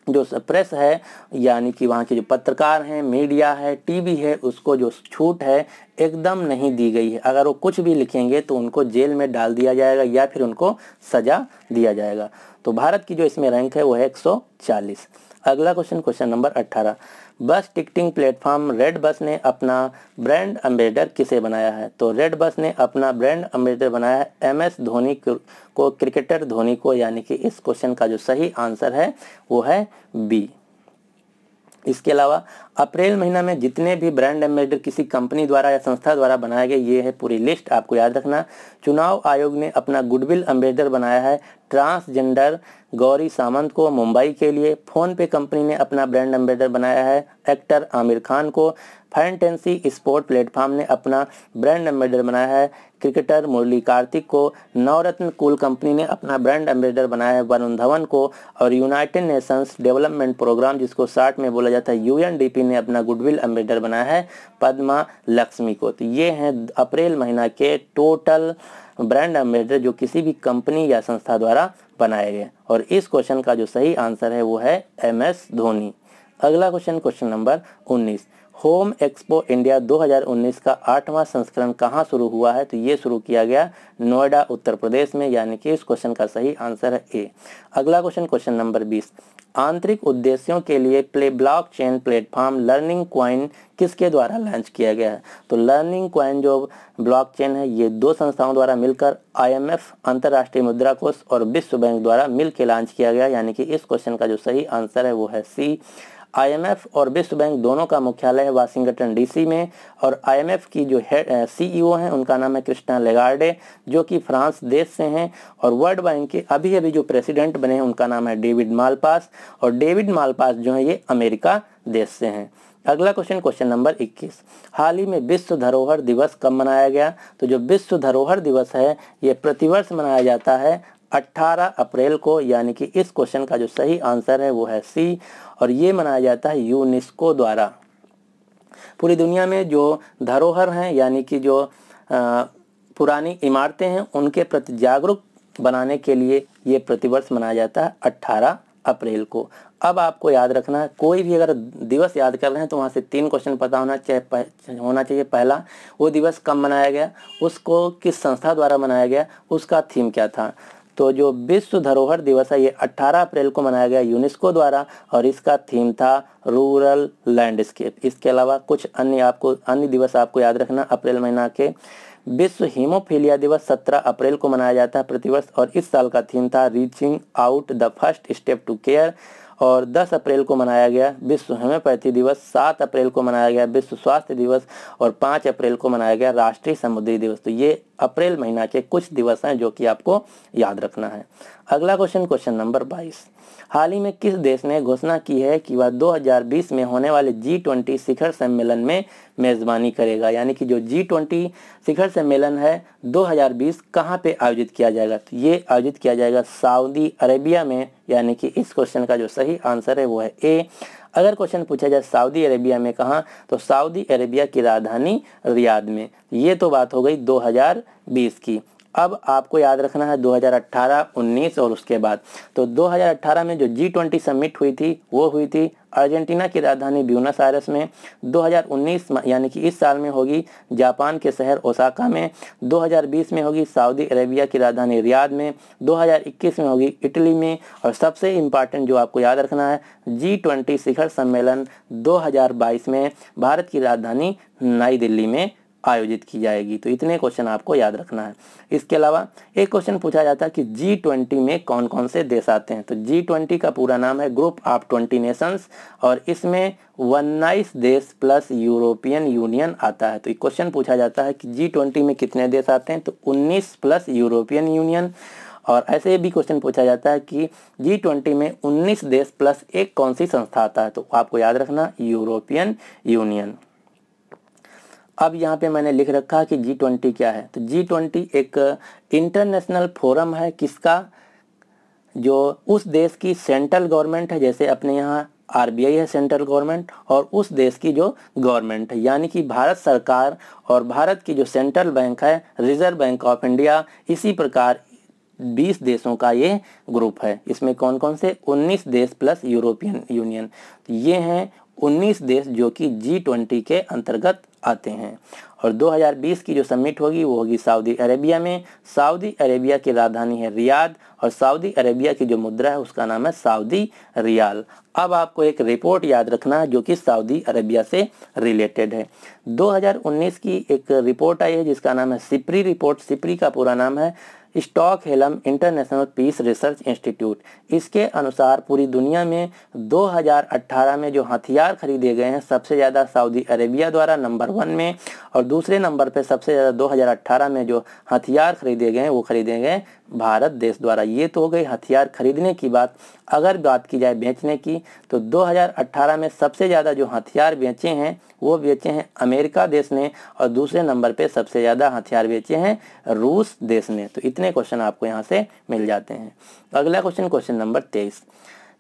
S1: जो प्रेस है यानी कि वहाँ के जो पत्रकार हैं मीडिया है टीवी है उसको जो छूट है एकदम नहीं दी गई है अगर वो कुछ भी लिखेंगे तो उनको जेल में डाल दिया जाएगा या फिर उनको सज़ा दिया जाएगा तो भारत की जो इसमें रैंक है वो है 140 अगला क्वेश्चन क्वेश्चन नंबर अट्ठारह बस टिकटिंग प्लेटफॉर्म रेड बस ने अपना ब्रांड अम्बेडर किसे बनाया है तो रेड बस ने अपना ब्रांड अम्बेडर बनाया है एम एस धोनी को क्रिकेटर धोनी को यानी कि इस क्वेश्चन का जो सही आंसर है वो है बी इसके अलावा अप्रैल महीना में जितने भी ब्रांड एम्बेसडर किसी कंपनी द्वारा या संस्था द्वारा बनाए गए ये है पूरी लिस्ट आपको याद रखना चुनाव आयोग ने अपना गुडविल एम्बेसडर बनाया है ट्रांसजेंडर गौरी सामंत को मुंबई के लिए फ़ोन पे कंपनी ने अपना ब्रांड एम्बेसडर बनाया है एक्टर आमिर खान को फैंटेंसी स्पोर्ट प्लेटफॉर्म ने अपना ब्रांड एम्बेडर बनाया है क्रिकेटर मुरली कार्तिक को नवरत्न कुल कंपनी ने अपना ब्रांड एम्बेडर बनाया है वरुण धवन को और यूनाइटेड नेशंस डेवलपमेंट प्रोग्राम जिसको शार्ट में बोला जाता है यूएनडीपी ने अपना गुडविल एम्बेडर बनाया है पद्मा लक्ष्मी को तो ये हैं अप्रैल महीना के टोटल ब्रांड एम्बेडर जो किसी भी कंपनी या संस्था द्वारा बनाए गए और इस क्वेश्चन का जो सही आंसर है वो है एम एस धोनी अगला क्वेश्चन क्वेश्चन नंबर उन्नीस होम एक्सपो इंडिया 2019 का आठवां संस्करण कहाँ शुरू हुआ है तो ये शुरू किया गया नोएडा उत्तर प्रदेश में यानी कि इस क्वेश्चन का सही आंसर है ए अगला क्वेश्चन क्वेश्चन नंबर 20 आंतरिक उद्देश्यों के लिए play blockchain platform learning coin किसके द्वारा लॉन्च किया गया है तो लर्निंग क्वाइन जो ब्लॉक चेन है ये दो संस्थाओं द्वारा मिलकर आई एम एफ अंतर्राष्ट्रीय मुद्रा कोष और विश्व बैंक द्वारा मिलकर लॉन्च किया गया यानी कि इस क्वेश्चन का जो सही आंसर है वो है सी आईएमएफ और विश्व बैंक दोनों का मुख्यालय है वाशिंगटन डीसी में और आईएमएफ की जो हेड सीईओ e हैं उनका नाम है कृष्णा लेगार्डे जो कि फ्रांस देश से हैं और वर्ल्ड बैंक के अभी अभी जो प्रेसिडेंट बने हैं उनका नाम है डेविड मालपास और डेविड मालपास जो है ये अमेरिका देश से हैं अगला क्वेश्चन क्वेश्चन नंबर 21 हाल ही में विश्व धरोहर दिवस कब मनाया गया तो जो विश्व धरोहर दिवस है ये प्रतिवर्ष मनाया जाता है 18 अप्रैल को यानी कि इस क्वेश्चन का जो सही आंसर है वो है सी और ये मनाया जाता है यूनेस्को द्वारा पूरी दुनिया में जो धरोहर हैं यानी कि जो आ, पुरानी इमारतें हैं उनके प्रति जागरूक बनाने के लिए ये प्रतिवर्ष मनाया जाता है अट्ठारह अप्रैल को अब आपको याद रखना है कोई भी अगर दिवस याद कर रहे हैं तो वहाँ से तीन क्वेश्चन पता होना चाहिए होना चाहिए पहला वो दिवस कब मनाया गया उसको किस संस्था द्वारा मनाया गया उसका थीम क्या था तो जो विश्व धरोहर दिवस है ये 18 अप्रैल को मनाया गया यूनेस्को द्वारा और इसका थीम था रूरल लैंडस्केप इसके अलावा कुछ अन्य आपको अन्य दिवस आपको याद रखना अप्रैल महीना के विश्व हीमोफीलिया दिवस 17 अप्रैल को मनाया जाता है प्रतिवर्ष और इस साल का थीम था reaching out the first step to care और 10 अप्रैल को मनाया गया विश्व होम्योपैथी दिवस 7 अप्रैल को मनाया गया विश्व स्वास्थ्य दिवस और 5 अप्रैल को मनाया गया राष्ट्रीय समुद्री दिवस तो ये अप्रैल महीना के कुछ दिवस हैं जो कि आपको याद रखना है अगला क्वेश्चन क्वेश्चन नंबर बाईस हाल ही में किस देश ने घोषणा की है कि वह 2020 में होने वाले जी ट्वेंटी शिखर सम्मेलन में मेज़बानी करेगा यानी कि जो जी ट्वेंटी शिखर सम्मेलन है 2020 कहाँ पे आयोजित किया जाएगा तो ये आयोजित किया जाएगा सऊदी अरेबिया में यानी कि इस क्वेश्चन का जो सही आंसर है वो है ए अगर क्वेश्चन पूछा जाए सऊदी अरेबिया में कहाँ तो सऊदी अरेबिया की राजधानी रियाद में ये तो बात हो गई दो की अब आपको याद रखना है 2018, 19 और उसके बाद तो 2018 में जो जी ट्वेंटी समिट हुई थी वो हुई थी अर्जेंटीना की राजधानी ब्यूनस आयरस में 2019 यानी कि इस साल में होगी जापान के शहर ओसाका में 2020 में होगी सऊदी अरेबिया की राजधानी रियाद में 2021 में होगी इटली में और सबसे इम्पॉर्टेंट जो आपको याद रखना है जी ट्वेंटी शिखर सम्मेलन 2022 में भारत की राजधानी नई दिल्ली में आयोजित की जाएगी तो इतने क्वेश्चन आपको याद रखना है इसके अलावा एक क्वेश्चन पूछा जाता है कि जी ट्वेंटी में कौन कौन से देश आते हैं तो जी ट्वेंटी का पूरा नाम है ग्रुप ऑफ ट्वेंटी नेशंस और इसमें उन्नाइस देश प्लस यूरोपियन यूनियन आता है तो एक क्वेश्चन पूछा जाता है कि जी ट्वेंटी में कितने देश आते हैं तो उन्नीस प्लस यूरोपियन यूनियन और ऐसे भी क्वेश्चन पूछा जाता है कि जी ट्वेंटी में उन्नीस देश प्लस एक कौन सी संस्था आता है तो आपको याद रखना यूरोपियन यूनियन अब यहाँ पे मैंने लिख रखा है कि जी ट्वेंटी क्या है तो जी ट्वेंटी एक इंटरनेशनल फोरम है किसका जो उस देश की सेंट्रल गवर्नमेंट है जैसे अपने यहाँ आरबीआई है सेंट्रल गवर्नमेंट और उस देश की जो गवर्नमेंट है यानी कि भारत सरकार और भारत की जो सेंट्रल बैंक है रिजर्व बैंक ऑफ इंडिया इसी प्रकार 20 देशों का ये ग्रुप है इसमें कौन कौन से 19 देश प्लस यूरोपियन यूनियन ये हैं 19 देश जो कि जी ट्वेंटी के अंतर्गत आते हैं और 2020 की जो समिट होगी वो होगी सऊदी अरेबिया में सऊदी अरेबिया की राजधानी है रियाद और सऊदी अरेबिया की जो मुद्रा है उसका नाम है सऊदी रियाल अब आपको एक रिपोर्ट याद रखना है जो कि सऊदी अरेबिया से रिलेटेड है 2019 की एक रिपोर्ट आई है जिसका नाम है सिपरी रिपोर्ट सिपरी का पूरा नाम है Stockholm international peace research institute इसके अनुसार पूरी दुनिया में 2018 में जो हथियार खरीदे गए हैं सबसे ज़्यादा सऊदी अरेबिया द्वारा नंबर वन में और दूसरे नंबर पर सबसे ज़्यादा 2018 में जो हथियार खरीदे गए हैं वो खरीदे गए भारत देश द्वारा ये तो हो गई हथियार खरीदने की बात अगर बात की जाए बेचने की तो 2018 में सबसे ज़्यादा जो हथियार बेचे हैं वो बेचे हैं अमेरिका देश ने और दूसरे नंबर पे सबसे ज़्यादा हथियार बेचे हैं रूस देश ने तो इतने क्वेश्चन आपको यहाँ से मिल जाते हैं अगला क्वेश्चन क्वेश्चन नंबर तेईस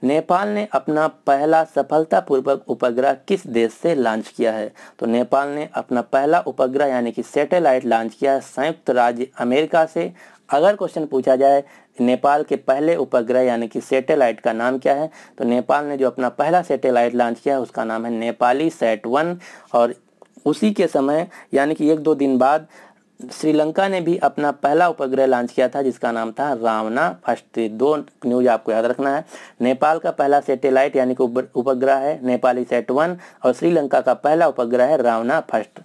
S1: नेपाल ने अपना पहला सफलतापूर्वक उपग्रह किस देश से लॉन्च किया है तो नेपाल ने अपना पहला उपग्रह यानी कि सैटेलाइट लॉन्च किया है संयुक्त राज्य अमेरिका से अगर क्वेश्चन पूछा जाए नेपाल के पहले उपग्रह यानी कि सैटेलाइट का नाम क्या है तो नेपाल ने जो अपना पहला सैटेलाइट लॉन्च किया है उसका नाम है नेपाली सेट वन और उसी के समय यानी कि एक दो दिन बाद श्रीलंका ने भी अपना पहला उपग्रह लॉन्च किया था जिसका नाम था रावना फर्स्ट दो न्यूज आपको याद रखना है नेपाल का पहला सैटेलाइट यानी कि उपग्रह है नेपाली सेट वन और श्रीलंका का पहला उपग्रह है रावना फर्स्ट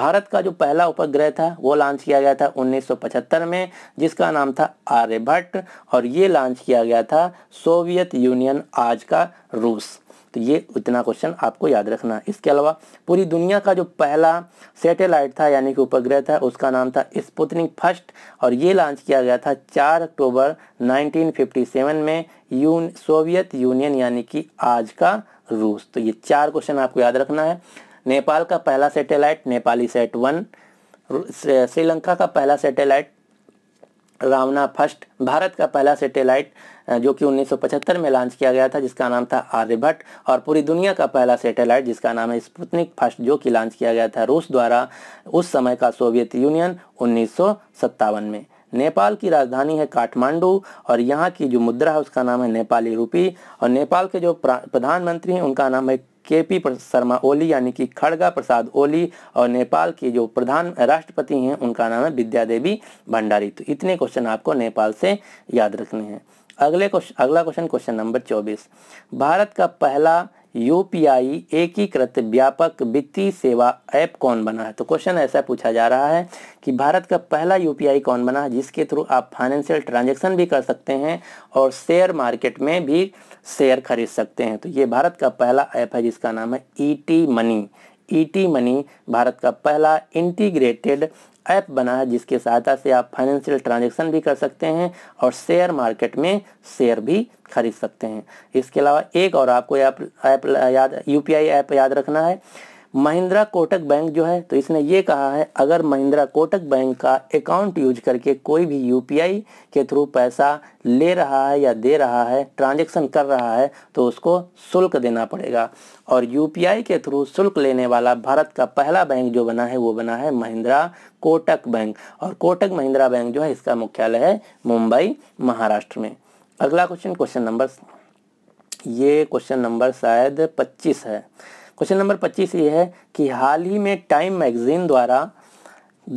S1: भारत का जो पहला उपग्रह था वो लॉन्च किया गया था 1975 में जिसका नाम था आर्यभट्ट और ये लॉन्च किया गया था सोवियत यूनियन आज का रूस तो ये इतना क्वेश्चन आपको याद रखना है इसके अलावा पूरी दुनिया का जो पहला सैटेलाइट था यानी कि उपग्रह था उसका नाम था स्पुतनिक फर्स्ट और ये लॉन्च किया गया था 4 अक्टूबर 1957 में यून सोवियत यूनियन यानी कि आज का रूस तो ये चार क्वेश्चन आपको याद रखना है नेपाल का पहला satellite Nepali sat one Sri Lanka का पहला सेटेलाइट रावना फर्स्ट भारत का पहला सैटेलाइट जो कि 1975 में लॉन्च किया गया था जिसका नाम था आर्यभट्ट और पूरी दुनिया का पहला सैटेलाइट जिसका नाम है स्पुतनिक फर्स्ट जो कि लॉन्च किया गया था रूस द्वारा उस समय का सोवियत यूनियन उन्नीस में नेपाल की राजधानी है काठमांडू और यहाँ की जो मुद्रा है उसका नाम है नेपाली रूपी और नेपाल के जो प्रधानमंत्री हैं उनका नाम है के पी शर्मा ओली यानी कि खड़गा प्रसाद ओली और नेपाल के जो प्रधान राष्ट्रपति हैं उनका नाम है विद्या देवी भंडारी तो इतने क्वेश्चन आपको नेपाल से याद रखने हैं अगले क्वेश्चन अगला क्वेश्चन क्वेश्चन नंबर चौबीस भारत का पहला यूपीआई एकीकृत व्यापक वित्तीय सेवा ऐप कौन बना है तो क्वेश्चन ऐसा पूछा जा रहा है कि भारत का पहला यूपीआई कौन बना है जिसके थ्रू आप फाइनेंशियल ट्रांजैक्शन भी कर सकते हैं और शेयर मार्केट में भी शेयर खरीद सकते हैं तो ये भारत का पहला ऐप है जिसका नाम है E money E money Bharat का पहला इंटीग्रेटेड ऐप बना है जिसके सहायता से आप फाइनेंशियल ट्रांजैक्शन भी कर सकते हैं और शेयर मार्केट में शेयर भी खरीद सकते हैं इसके अलावा एक और आपको ऐप ऐप याद यू ऐप याद रखना है महिंद्रा कोटक बैंक जो है तो इसने ये कहा है अगर महिंद्रा कोटक बैंक का अकाउंट यूज करके कोई भी यूपीआई के थ्रू पैसा ले रहा है या दे रहा है ट्रांजेक्शन कर रहा है तो उसको शुल्क देना पड़ेगा और यूपीआई के थ्रू शुल्क लेने वाला भारत का पहला बैंक जो बना है वो बना है महिंद्रा कोटक बैंक और कोटक महिंद्रा बैंक जो है इसका मुख्यालय है मुंबई महाराष्ट्र में अगला क्वेश्चन क्वेश्चन नंबर ये क्वेश्चन नंबर शायद 25 है क्वेश्चन नंबर 25 ये है कि हाल ही में टाइम मैगजीन द्वारा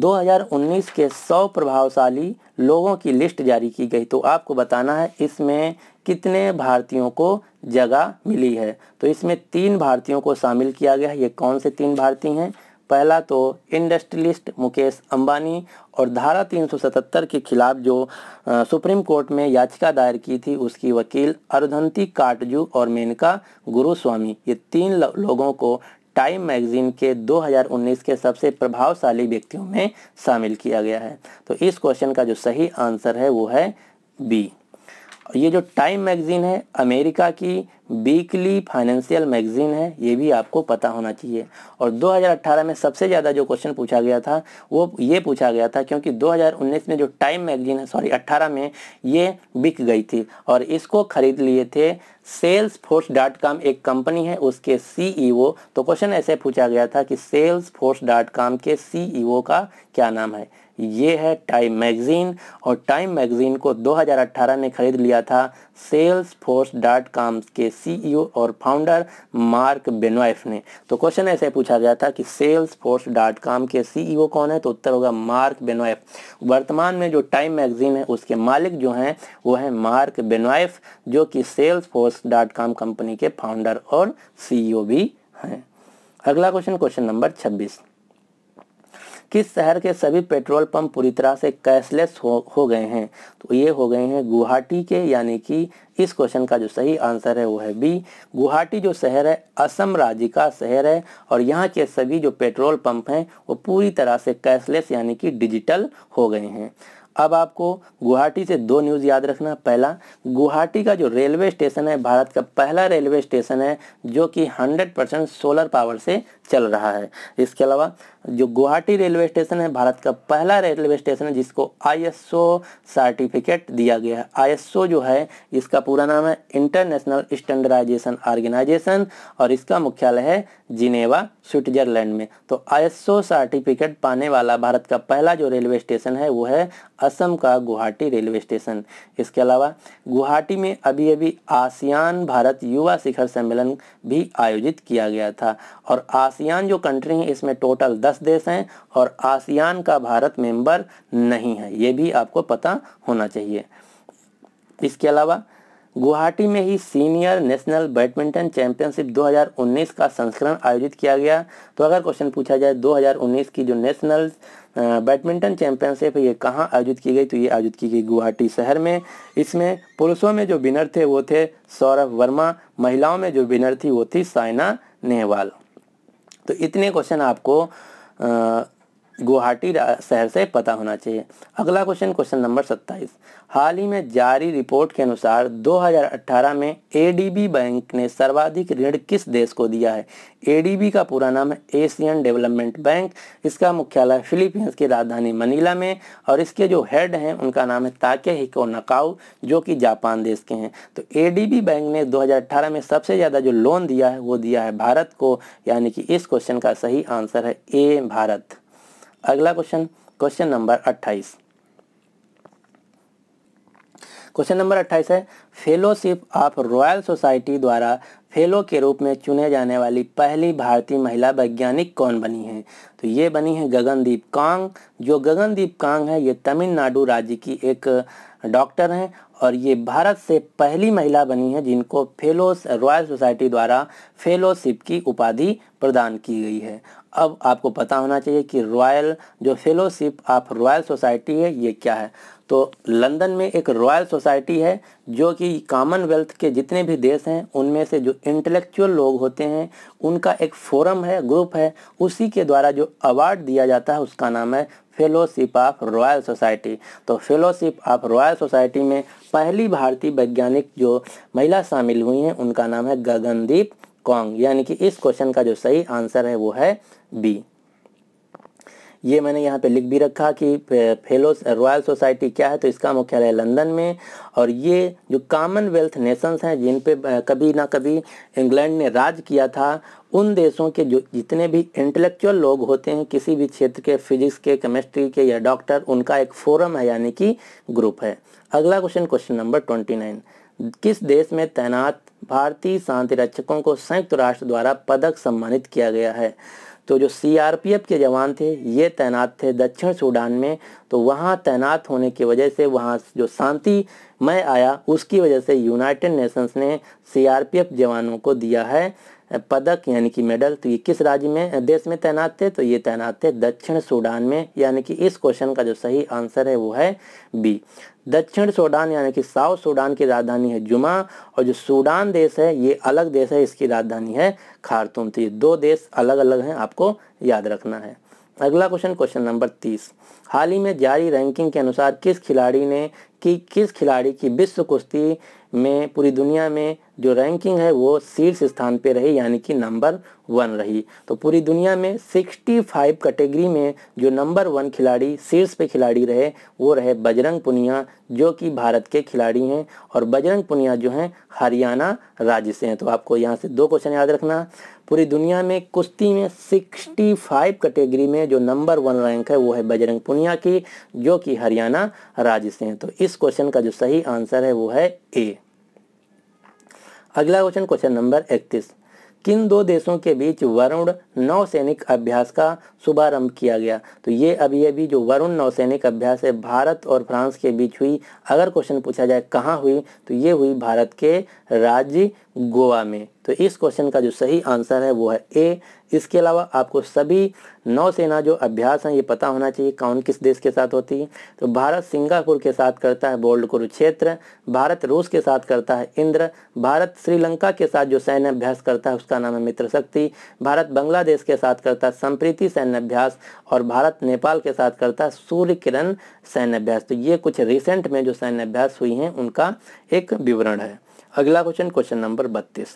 S1: 2019 के 100 प्रभावशाली लोगों की लिस्ट जारी की गई तो आपको बताना है इसमें कितने भारतीयों को जगह मिली है तो इसमें तीन भारतीयों को शामिल किया गया है ये कौन से तीन भारतीय हैं पहला तो इंडस्ट्रियलिस्ट मुकेश अंबानी और धारा 377 के खिलाफ जो सुप्रीम कोर्ट में याचिका दायर की थी उसकी वकील अरुधंती काटजू और मेनका गुरुस्वामी ये तीन लोगों को टाइम मैगजीन के 2019 के सबसे प्रभावशाली व्यक्तियों में शामिल किया गया है तो इस क्वेश्चन का जो सही आंसर है वो है बी ये जो टाइम मैगज़ीन है अमेरिका की वीकली फाइनेंशियल मैगज़ीन है ये भी आपको पता होना चाहिए और 2018 में सबसे ज़्यादा जो क्वेश्चन पूछा गया था वो ये पूछा गया था क्योंकि 2019 में जो टाइम मैगज़ीन है सॉरी 18 में ये बिक गई थी और इसको ख़रीद लिए थे सेल्स फोर्स डॉट कॉम एक कंपनी है उसके सी e तो क्वेश्चन ऐसे पूछा गया था कि सेल्स फोर्स डॉट कॉम के सी e का क्या नाम है ये है टाइम मैगज़ीन और टाइम मैगज़ीन को 2018 में ख़रीद लिया था सेल्स फोर्स डॉट कॉम के सीईओ e और फाउंडर मार्क बेनवाइफ ने तो क्वेश्चन ऐसे पूछा गया था कि सेल्स फोर्स डॉट कॉम के सीईओ e कौन है तो उत्तर होगा मार्क बेनवाइफ वर्तमान में जो टाइम मैगज़ीन है उसके मालिक जो हैं वो हैं मार्क बेनवाइफ जो कि सेल्स फोर्स डॉट कॉम कंपनी के फाउंडर और सी e भी हैं अगला क्वेश्चन क्वेश्चन नंबर छब्बीस किस शहर के सभी पेट्रोल पंप पूरी तरह से कैशलेस हो, हो गए हैं तो ये हो गए हैं गुवाहाटी के यानी कि इस क्वेश्चन का जो सही आंसर है वो है बी गुवाहाटी जो शहर है असम राज्य का शहर है और यहाँ के सभी जो पेट्रोल पंप हैं वो पूरी तरह से कैशलेस यानी कि डिजिटल हो गए हैं अब आपको गुवाहाटी से दो न्यूज़ याद रखना पहला गुवाहाटी का जो रेलवे स्टेशन है भारत का पहला रेलवे स्टेशन है जो कि 100 परसेंट सोलर पावर से चल रहा है इसके अलावा जो गुवाहाटी रेलवे स्टेशन है भारत का पहला रेलवे स्टेशन है जिसको आईएसओ सर्टिफिकेट दिया गया है आईएसओ जो है इसका पूरा नाम है इंटरनेशनल स्टैंडर्डाइजेशन ऑर्गेनाइजेशन और इसका मुख्यालय है जिनेवा स्विट्जरलैंड में तो आईएसओ सर्टिफिकेट पाने वाला भारत का पहला जो रेलवे स्टेशन है वो है असम का गुवाहाटी रेलवे स्टेशन इसके अलावा गुवाहाटी में अभी अभी आसियान भारत युवा शिखर सम्मेलन भी आयोजित किया गया था और आसियान जो कंट्री है इसमें टोटल दस दस देश हैं और आसियान का भारत मेंबर नहीं है ये भी आपको पता होना चाहिए इसके अलावा गुवाहाटी में ही सीनियर नेशनल बैडमिंटन चैंपियनशिप 2019 का संस्करण आयोजित किया गया तो अगर क्वेश्चन पूछा जाए 2019 की जो नेशनल बैडमिंटन चैंपियनशिप है ये कहाँ आयोजित की गई तो ये आयोजित की गई गुवाहाटी शहर में इसमें पुरुषों में जो विनर थे वो थे सौरभ वर्मा महिलाओं में जो विनर थी वो थी साइना नेहवाल तो इतने क्वेश्चन आपको uh, गुवाहाटी शहर से पता होना चाहिए अगला क्वेश्चन क्वेश्चन नंबर 27 हाल ही में जारी रिपोर्ट के अनुसार 2018 में एडीबी बैंक ने सर्वाधिक ऋण किस देश को दिया है एडीबी का पूरा नाम है एशियन डेवलपमेंट बैंक इसका मुख्यालय फिलीपींस की राजधानी मनीला में और इसके जो हेड हैं उनका नाम है ताके हिको नकाउ जो कि जापान देश के हैं तो एडीबी बैंक ने 2018 में सबसे ज़्यादा जो लोन दिया है वो दिया है भारत को यानी कि इस क्वेश्चन का सही आंसर है ए भारत अगला क्वेश्चन क्वेश्चन नंबर अट्ठाईस क्वेश्चन नंबर अट्ठाईस है फेलोशिप ऑफ रॉयल सोसाइटी द्वारा फेलो के रूप में चुने जाने वाली पहली भारतीय महिला वैज्ञानिक कौन बनी है तो ये बनी है गगनदीप कांग जो गगनदीप कांग है ये तमिलनाडु राज्य की एक डॉक्टर हैं और ये भारत से पहली महिला बनी है जिनको फेलो रॉयल सोसाइटी द्वारा फेलोशिप की उपाधि प्रदान की गई है अब आपको पता होना चाहिए कि रॉयल जो फेलोशिप ऑफ रॉयल सोसाइटी है ये क्या है तो लंदन में एक रॉयल सोसाइटी है जो कि कॉमनवेल्थ के जितने भी देश हैं उनमें से जो इंटेलेक्चुअल लोग होते हैं उनका एक फोरम है ग्रुप है उसी के द्वारा जो अवार्ड दिया जाता है उसका नाम है फेलोशिप ऑफ रॉयल सोसाइटी तो फेलोशिप ऑफ रॉयल सोसाइटी में पहली भारतीय वैज्ञानिक जो महिला शामिल हुई हैं उनका नाम है गगनदीप कॉन्ग यानी कि इस क्वेश्चन का जो सही आंसर है वो है बी ये मैंने यहाँ पे लिख भी रखा कि फेलोस रॉयल सोसाइटी क्या है तो इसका मुख्यालय लंदन में और ये जो कॉमनवेल्थ नेशंस हैं जिन पे कभी ना कभी इंग्लैंड ने राज किया था उन देशों के जो जितने भी इंटेलेक्चुअल लोग होते हैं किसी भी क्षेत्र के फिजिक्स के केमिस्ट्री के या डॉक्टर उनका एक फोरम है यानी कि ग्रुप है अगला question question number twenty nine किस देश में तैनात भारतीय शांति रक्षकों को संयुक्त राष्ट्र द्वारा पदक सम्मानित किया गया है तो जो सीआरपीएफ के जवान थे ये तैनात थे दक्षिण सूडान में तो वहाँ तैनात होने की वजह से वहाँ जो शांति मैं आया उसकी वजह से यूनाइटेड नेशंस ने सीआरपीएफ जवानों को दिया है पदक यानी कि मेडल तो ये किस राज्य में देश में तैनात थे तो ये तैनात थे दक्षिण सूडान में यानी कि इस क्वेश्चन का जो सही आंसर है वो है बी दक्षिण सूडान यानी कि साउथ सूडान की राजधानी है जुमा और जो सूडान देश है ये अलग देश है इसकी राजधानी है खारतूम तो ये दो देश अलग अलग हैं आपको याद रखना है अगला क्वेश्चन क्वेश्चन नंबर तीस हाल ही में जारी रैंकिंग के अनुसार किस खिलाड़ी ने कि किस खिलाड़ी की विश्व कुश्ती में पूरी दुनिया में जो रैंकिंग है वो शीर्ष स्थान पे रही यानी कि नंबर वन रही तो पूरी दुनिया में 65 कैटेगरी में जो नंबर वन खिलाड़ी शीर्ष पे खिलाड़ी रहे वो रहे बजरंग पुनिया जो कि भारत के खिलाड़ी हैं और बजरंग पुनिया जो हैं हरियाणा राज्य से हैं तो आपको यहाँ से दो क्वेश्चन याद रखना पूरी दुनिया में कुश्ती में 65 कैटेगरी में जो नंबर वन रैंक है वो है बजरंग पुनिया की जो कि हरियाणा राज्य से हैं तो इस इस क्वेश्चन का जो सही आंसर है वो है ए अगला क्वेश्चन क्वेश्चन नंबर इकतीस किन दो देशों के बीच वरुण नौसैनिक अभ्यास का शुभारंभ किया गया तो ये अभी अभी जो वरुण नौसैनिक अभ्यास है भारत और फ्रांस के बीच हुई अगर क्वेश्चन पूछा जाए कहाँ हुई तो ये हुई भारत के राज्य गोवा में तो इस क्वेश्चन का जो सही आंसर है वो है ए इसके अलावा आपको सभी नौसेना जो अभ्यास हैं ये पता होना चाहिए कौन किस देश के साथ होती है तो भारत सिंगापुर के साथ करता है बोल्ड कुरुक्षेत्र भारत रूस के साथ करता है इंद्र भारत श्रीलंका के साथ जो सैन्य अभ्यास करता है उसका नाम है मित्र शक्ति भारत बांग्लादेश के साथ करता है संप्रीति सैन्य अभ्यास और भारत नेपाल के साथ करता है सूर्य किरण सैन्य अभ्यास तो ये कुछ रिसेंट में जो सैन्य अभ्यास हुई हैं उनका एक विवरण है अगला क्वेश्चन क्वेश्चन नंबर बत्तीस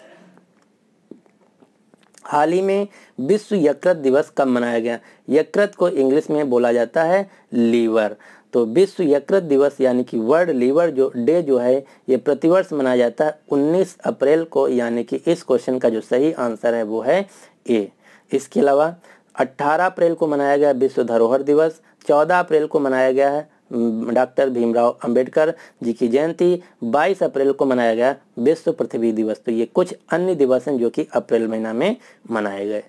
S1: हाल ही में विश्व यकृत दिवस कब मनाया गया यकृत को इंग्लिश में बोला जाता है लीवर तो विश्व यकृत दिवस यानी कि वर्ल्ड लीवर जो डे जो है ये प्रतिवर्ष मनाया जाता है 19 अप्रैल को यानी कि इस क्वेश्चन का जो सही आंसर है वो है ए इसके अलावा 18 अप्रैल को मनाया गया विश्व धरोहर दिवस 14 अप्रैल को मनाया गया है डॉक्टर भीमराव अंबेडकर जी की जयंती 22 अप्रैल को मनाया गया विश्व पृथ्वी दिवस तो ये कुछ अन्य दिवस हैं जो कि अप्रैल महीना में मनाए गए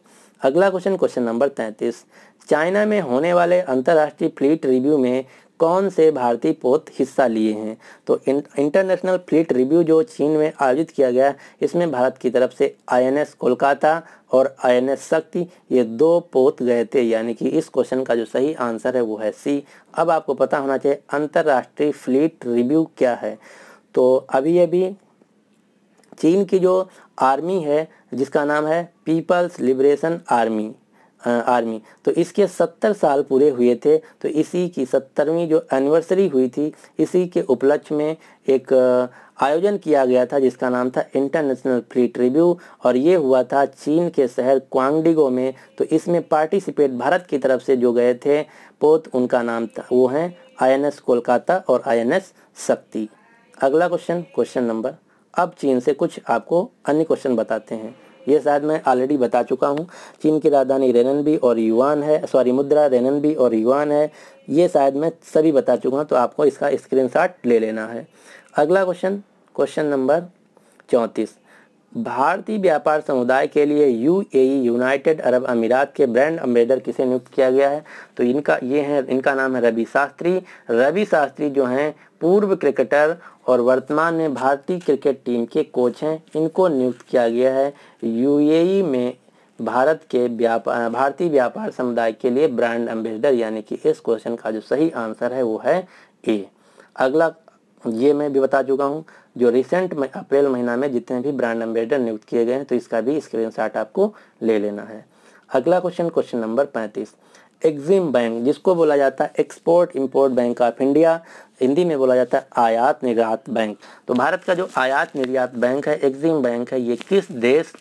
S1: अगला क्वेश्चन क्वेश्चन नंबर 33 चाइना में होने वाले अंतर्राष्ट्रीय फ्लीट रिव्यू में कौन से भारतीय पोत हिस्सा लिए हैं तो इंटरनेशनल फ्लीट रिव्यू जो चीन में आयोजित किया गया इसमें भारत की तरफ से आईएनएस कोलकाता और आईएनएस शक्ति ये दो पोत गए थे यानी कि इस क्वेश्चन का जो सही आंसर है वो है सी अब आपको पता होना चाहिए अंतर्राष्ट्रीय फ्लीट रिव्यू क्या है तो अभी अभी चीन की जो आर्मी है जिसका नाम है पीपल्स लिबरेशन आर्मी आर्मी तो इसके सत्तर साल पूरे हुए थे तो इसी की सत्तरवीं जो एनिवर्सरी हुई थी इसी के उपलक्ष्य में एक आयोजन किया गया था जिसका नाम था इंटरनेशनल फ्री ट्रिब्यू और ये हुआ था चीन के शहर क्वांगडिगो में तो इसमें पार्टिसिपेट भारत की तरफ से जो गए थे पोत उनका नाम था वो हैं आई कोलकाता और आई शक्ति अगला क्वेश्चन क्वेश्चन नंबर अब चीन से कुछ आपको अन्य क्वेश्चन बताते हैं ये शायद मैं ऑलरेडी बता चुका हूँ चीन की राजधानी रेननबी और युवान है सॉरी मुद्रा रेननबी और युवान है ये शायद मैं सभी बता चुका हूँ तो आपको इसका स्क्रीनशॉट ले लेना है अगला क्वेश्चन क्वेश्चन नंबर चौंतीस भारतीय व्यापार समुदाय के लिए यूएई यूनाइटेड अरब अमीरात के ब्रांड अम्बेडर किसे नियुक्त किया गया है तो इनका ये है इनका नाम है रवि शास्त्री रवि शास्त्री जो हैं पूर्व क्रिकेटर और वर्तमान में भारतीय क्रिकेट टीम के कोच हैं इनको नियुक्त किया गया है यूएई e में भारत के व्यापार भारतीय व्यापार समुदाय के लिए ब्रांड अम्बेडर यानी कि इस क्वेश्चन का जो सही आंसर है वो है ए अगला ये मैं भी बता चुका हूँ जो रिसेंट में अप्रैल महीना में जितने भी ब्रांड एम्बेडर नियुक्त किए गए हैं तो इसका भी स्क्रीन आपको ले लेना है अगला क्वेश्चन क्वेश्चन नंबर पैंतीस एक्जिम बैंक जिसको बोला जाता है Export Import Bank of India Hindi में बोला जाता है आयात निर्यात बैंक तो भारत का जो आयात निर्यात बैंक है एक्जिम बैंक है ये किस देश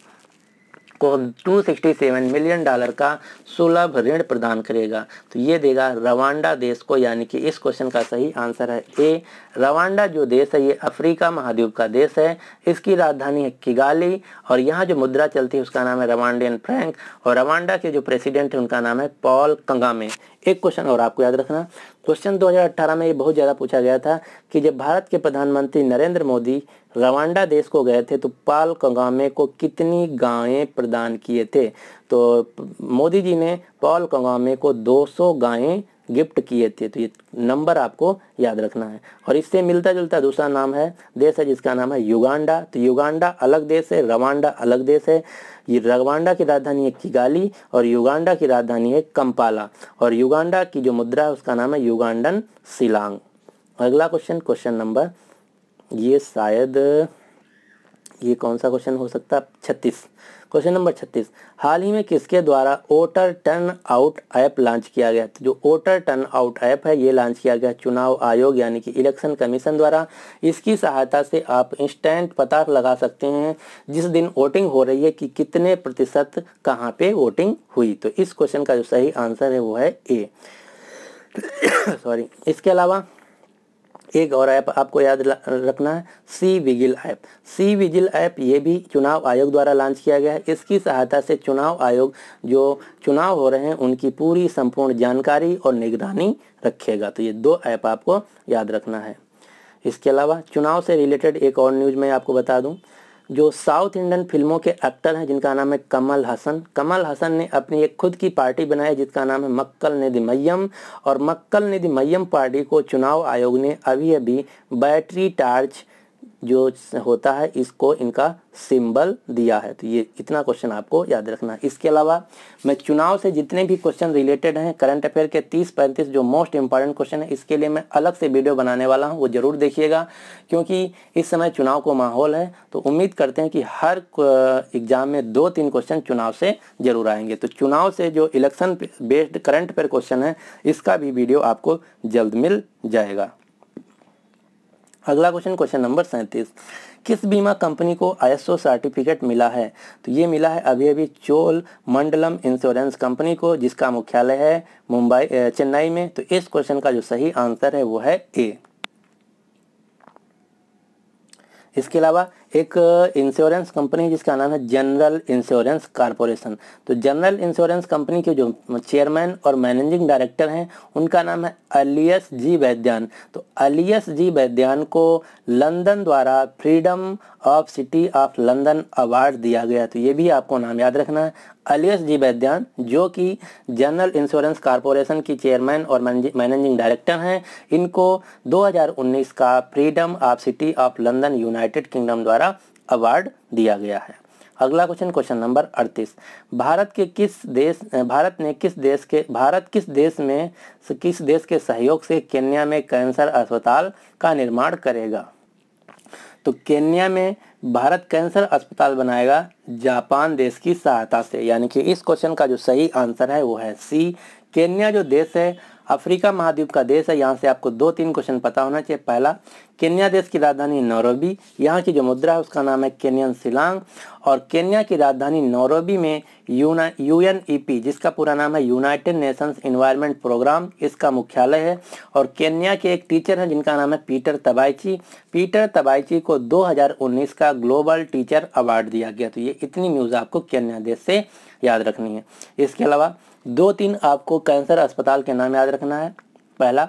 S1: को 267 मिलियन डॉलर का सुलभ ऋण प्रदान करेगा तो ये देगा रवांडा देश को यानी कि इस क्वेश्चन का सही आंसर है ए रवांडा जो देश है ये अफ्रीका महाद्वीप का देश है इसकी राजधानी है किगाली और यहाँ जो मुद्रा चलती है उसका नाम है रवांडियन फ्रैंक और रवांडा के जो प्रेसिडेंट है उनका नाम है पॉल कंगामे एक क्वेश्चन और आपको याद रखना क्वेश्चन 2018 में ये बहुत ज़्यादा पूछा गया था कि जब भारत के प्रधानमंत्री नरेंद्र मोदी रवांडा देश को गए थे तो पाल कंगामे को कितनी गायें प्रदान किए थे तो मोदी जी ने पाल कंगामे को 200 गायें गिफ्ट किए थे तो ये नंबर आपको याद रखना है और इससे मिलता जुलता दूसरा नाम है देश है जिसका नाम है युगांडा तो युगांडा अलग देश है रवांडा अलग देश है ये रगवांडा की राजधानी है किगाली और युगांडा की राजधानी है कंपाला और युगांडा की जो मुद्रा है उसका नाम है युगांडन सिलांग अगला क्वेश्चन क्वेश्चन नंबर ये शायद ये कौन सा क्वेश्चन हो सकता है छत्तीस क्वेश्चन नंबर छत्तीस हाल ही में किसके द्वारा voter turnout app launch किया गया तो जो वोटर टर्न आउट ऐप है ये लॉन्च किया गया चुनाव आयोग यानी कि इलेक्शन कमीशन द्वारा इसकी सहायता से आप इंस्टेंट पता लगा सकते हैं जिस दिन वोटिंग हो रही है कि कितने प्रतिशत कहाँ पे वोटिंग हुई तो इस क्वेश्चन का जो सही आंसर है वो है ए सॉरी इसके अलावा एक और ऐप आपको याद रखना है C vigil app C vigil app ये भी चुनाव आयोग द्वारा लॉन्च किया गया है इसकी सहायता से चुनाव आयोग जो चुनाव हो रहे हैं उनकी पूरी संपूर्ण जानकारी और निगरानी रखेगा तो ये दो ऐप आपको याद रखना है इसके अलावा चुनाव से रिलेटेड एक और न्यूज़ मैं आपको बता दूं जो साउथ इंडियन फिल्मों के एक्टर हैं जिनका नाम है कमल हसन कमल हसन ने अपनी एक खुद की पार्टी बनाई जिसका नाम है मक्कल निधि मयम और मक्कल निधि मयम पार्टी को चुनाव आयोग ने अभी अभी बैटरी टार्च जो होता है इसको इनका सिंबल दिया है तो ये इतना क्वेश्चन आपको याद रखना है इसके अलावा मैं चुनाव से जितने भी क्वेश्चन रिलेटेड हैं करंट अफेयर के 30-35 जो मोस्ट इंपॉर्टेंट क्वेश्चन है इसके लिए मैं अलग से वीडियो बनाने वाला हूँ वो ज़रूर देखिएगा क्योंकि इस समय चुनाव को माहौल है तो उम्मीद करते हैं कि हर एग्जाम में दो तीन क्वेश्चन चुनाव से ज़रूर आएंगे तो चुनाव से जो election based current affair question है इसका भी वीडियो आपको जल्द मिल जाएगा अगला क्वेश्चन क्वेश्चन नंबर सैंतीस किस बीमा कंपनी को आईएसओ सर्टिफिकेट मिला है तो ये मिला है अभी अभी चोल मंडलम इंश्योरेंस कंपनी को जिसका मुख्यालय है मुंबई चेन्नई में तो इस क्वेश्चन का जो सही आंसर है वो है ए इसके अलावा एक इंश्योरेंस कंपनी जिसका नाम है जनरल इंश्योरेंस कॉरपोरेशन तो जनरल इंश्योरेंस कंपनी के जो चेयरमैन और मैनेजिंग डायरेक्टर हैं उनका नाम है अलियस जी वैद्यान तो अलियस जी वैद्यान को लंदन द्वारा freedom of city of London award दिया गया तो ये भी आपको नाम याद रखना है अलियस जी वैद्यान जो कि जनरल इंश्योरेंस कॉरपोरेशन की चेयरमैन और मैनेजिंग डायरेक्टर हैं इनको 2019 का freedom of city of London United Kingdom द्वारा द्वारा अवार्ड दिया गया है अगला क्वेश्चन क्वेश्चन नंबर 38 भारत के किस देश भारत ने किस देश के भारत किस देश में किस देश के सहयोग से केन्या में कैंसर अस्पताल का निर्माण करेगा तो केन्या में भारत कैंसर अस्पताल बनाएगा जापान देश की सहायता से यानी कि इस क्वेश्चन का जो सही आंसर है वो है सी केन्या जो देश है अफ्रीका महाद्वीप का देश है यहाँ से आपको दो तीन क्वेश्चन पता होना चाहिए पहला केन्या देश की राजधानी नौरोबी यहाँ की जो मुद्रा है उसका नाम है केनियन सिलांग और केन्या की राजधानी नौरोबी में यूना यूएनईपी e जिसका पूरा नाम है यूनाइटेड नेशंस इन्वायरमेंट प्रोग्राम इसका मुख्यालय है और केन्या के एक टीचर हैं जिनका नाम है पीटर तबाइची पीटर तबाइची को दो का ग्लोबल टीचर अवार्ड दिया गया तो ये इतनी न्यूज़ आपको केन्या देश से याद रखनी है इसके अलावा दो तीन आपको कैंसर अस्पताल के नाम याद रखना है पहला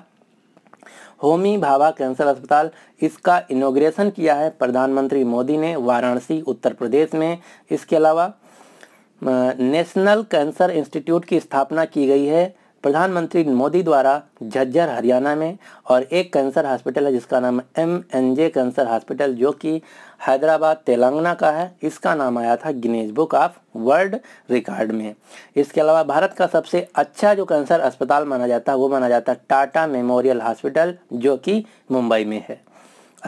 S1: होमी भाभा कैंसर अस्पताल इसका इनोग्रेशन किया है प्रधानमंत्री मोदी ने वाराणसी उत्तर प्रदेश में इसके अलावा नेशनल कैंसर इंस्टीट्यूट की स्थापना की गई है प्रधानमंत्री मोदी द्वारा झज्जर हरियाणा में और एक कैंसर हॉस्पिटल है जिसका नाम M N J cancer hospital जो कि हैदराबाद तेलंगाना का है इसका नाम आया था Guinness Book of World Record में इसके अलावा भारत का सबसे अच्छा जो कैंसर अस्पताल माना जाता है वो माना जाता है टाटा मेमोरियल हॉस्पिटल जो कि मुंबई में है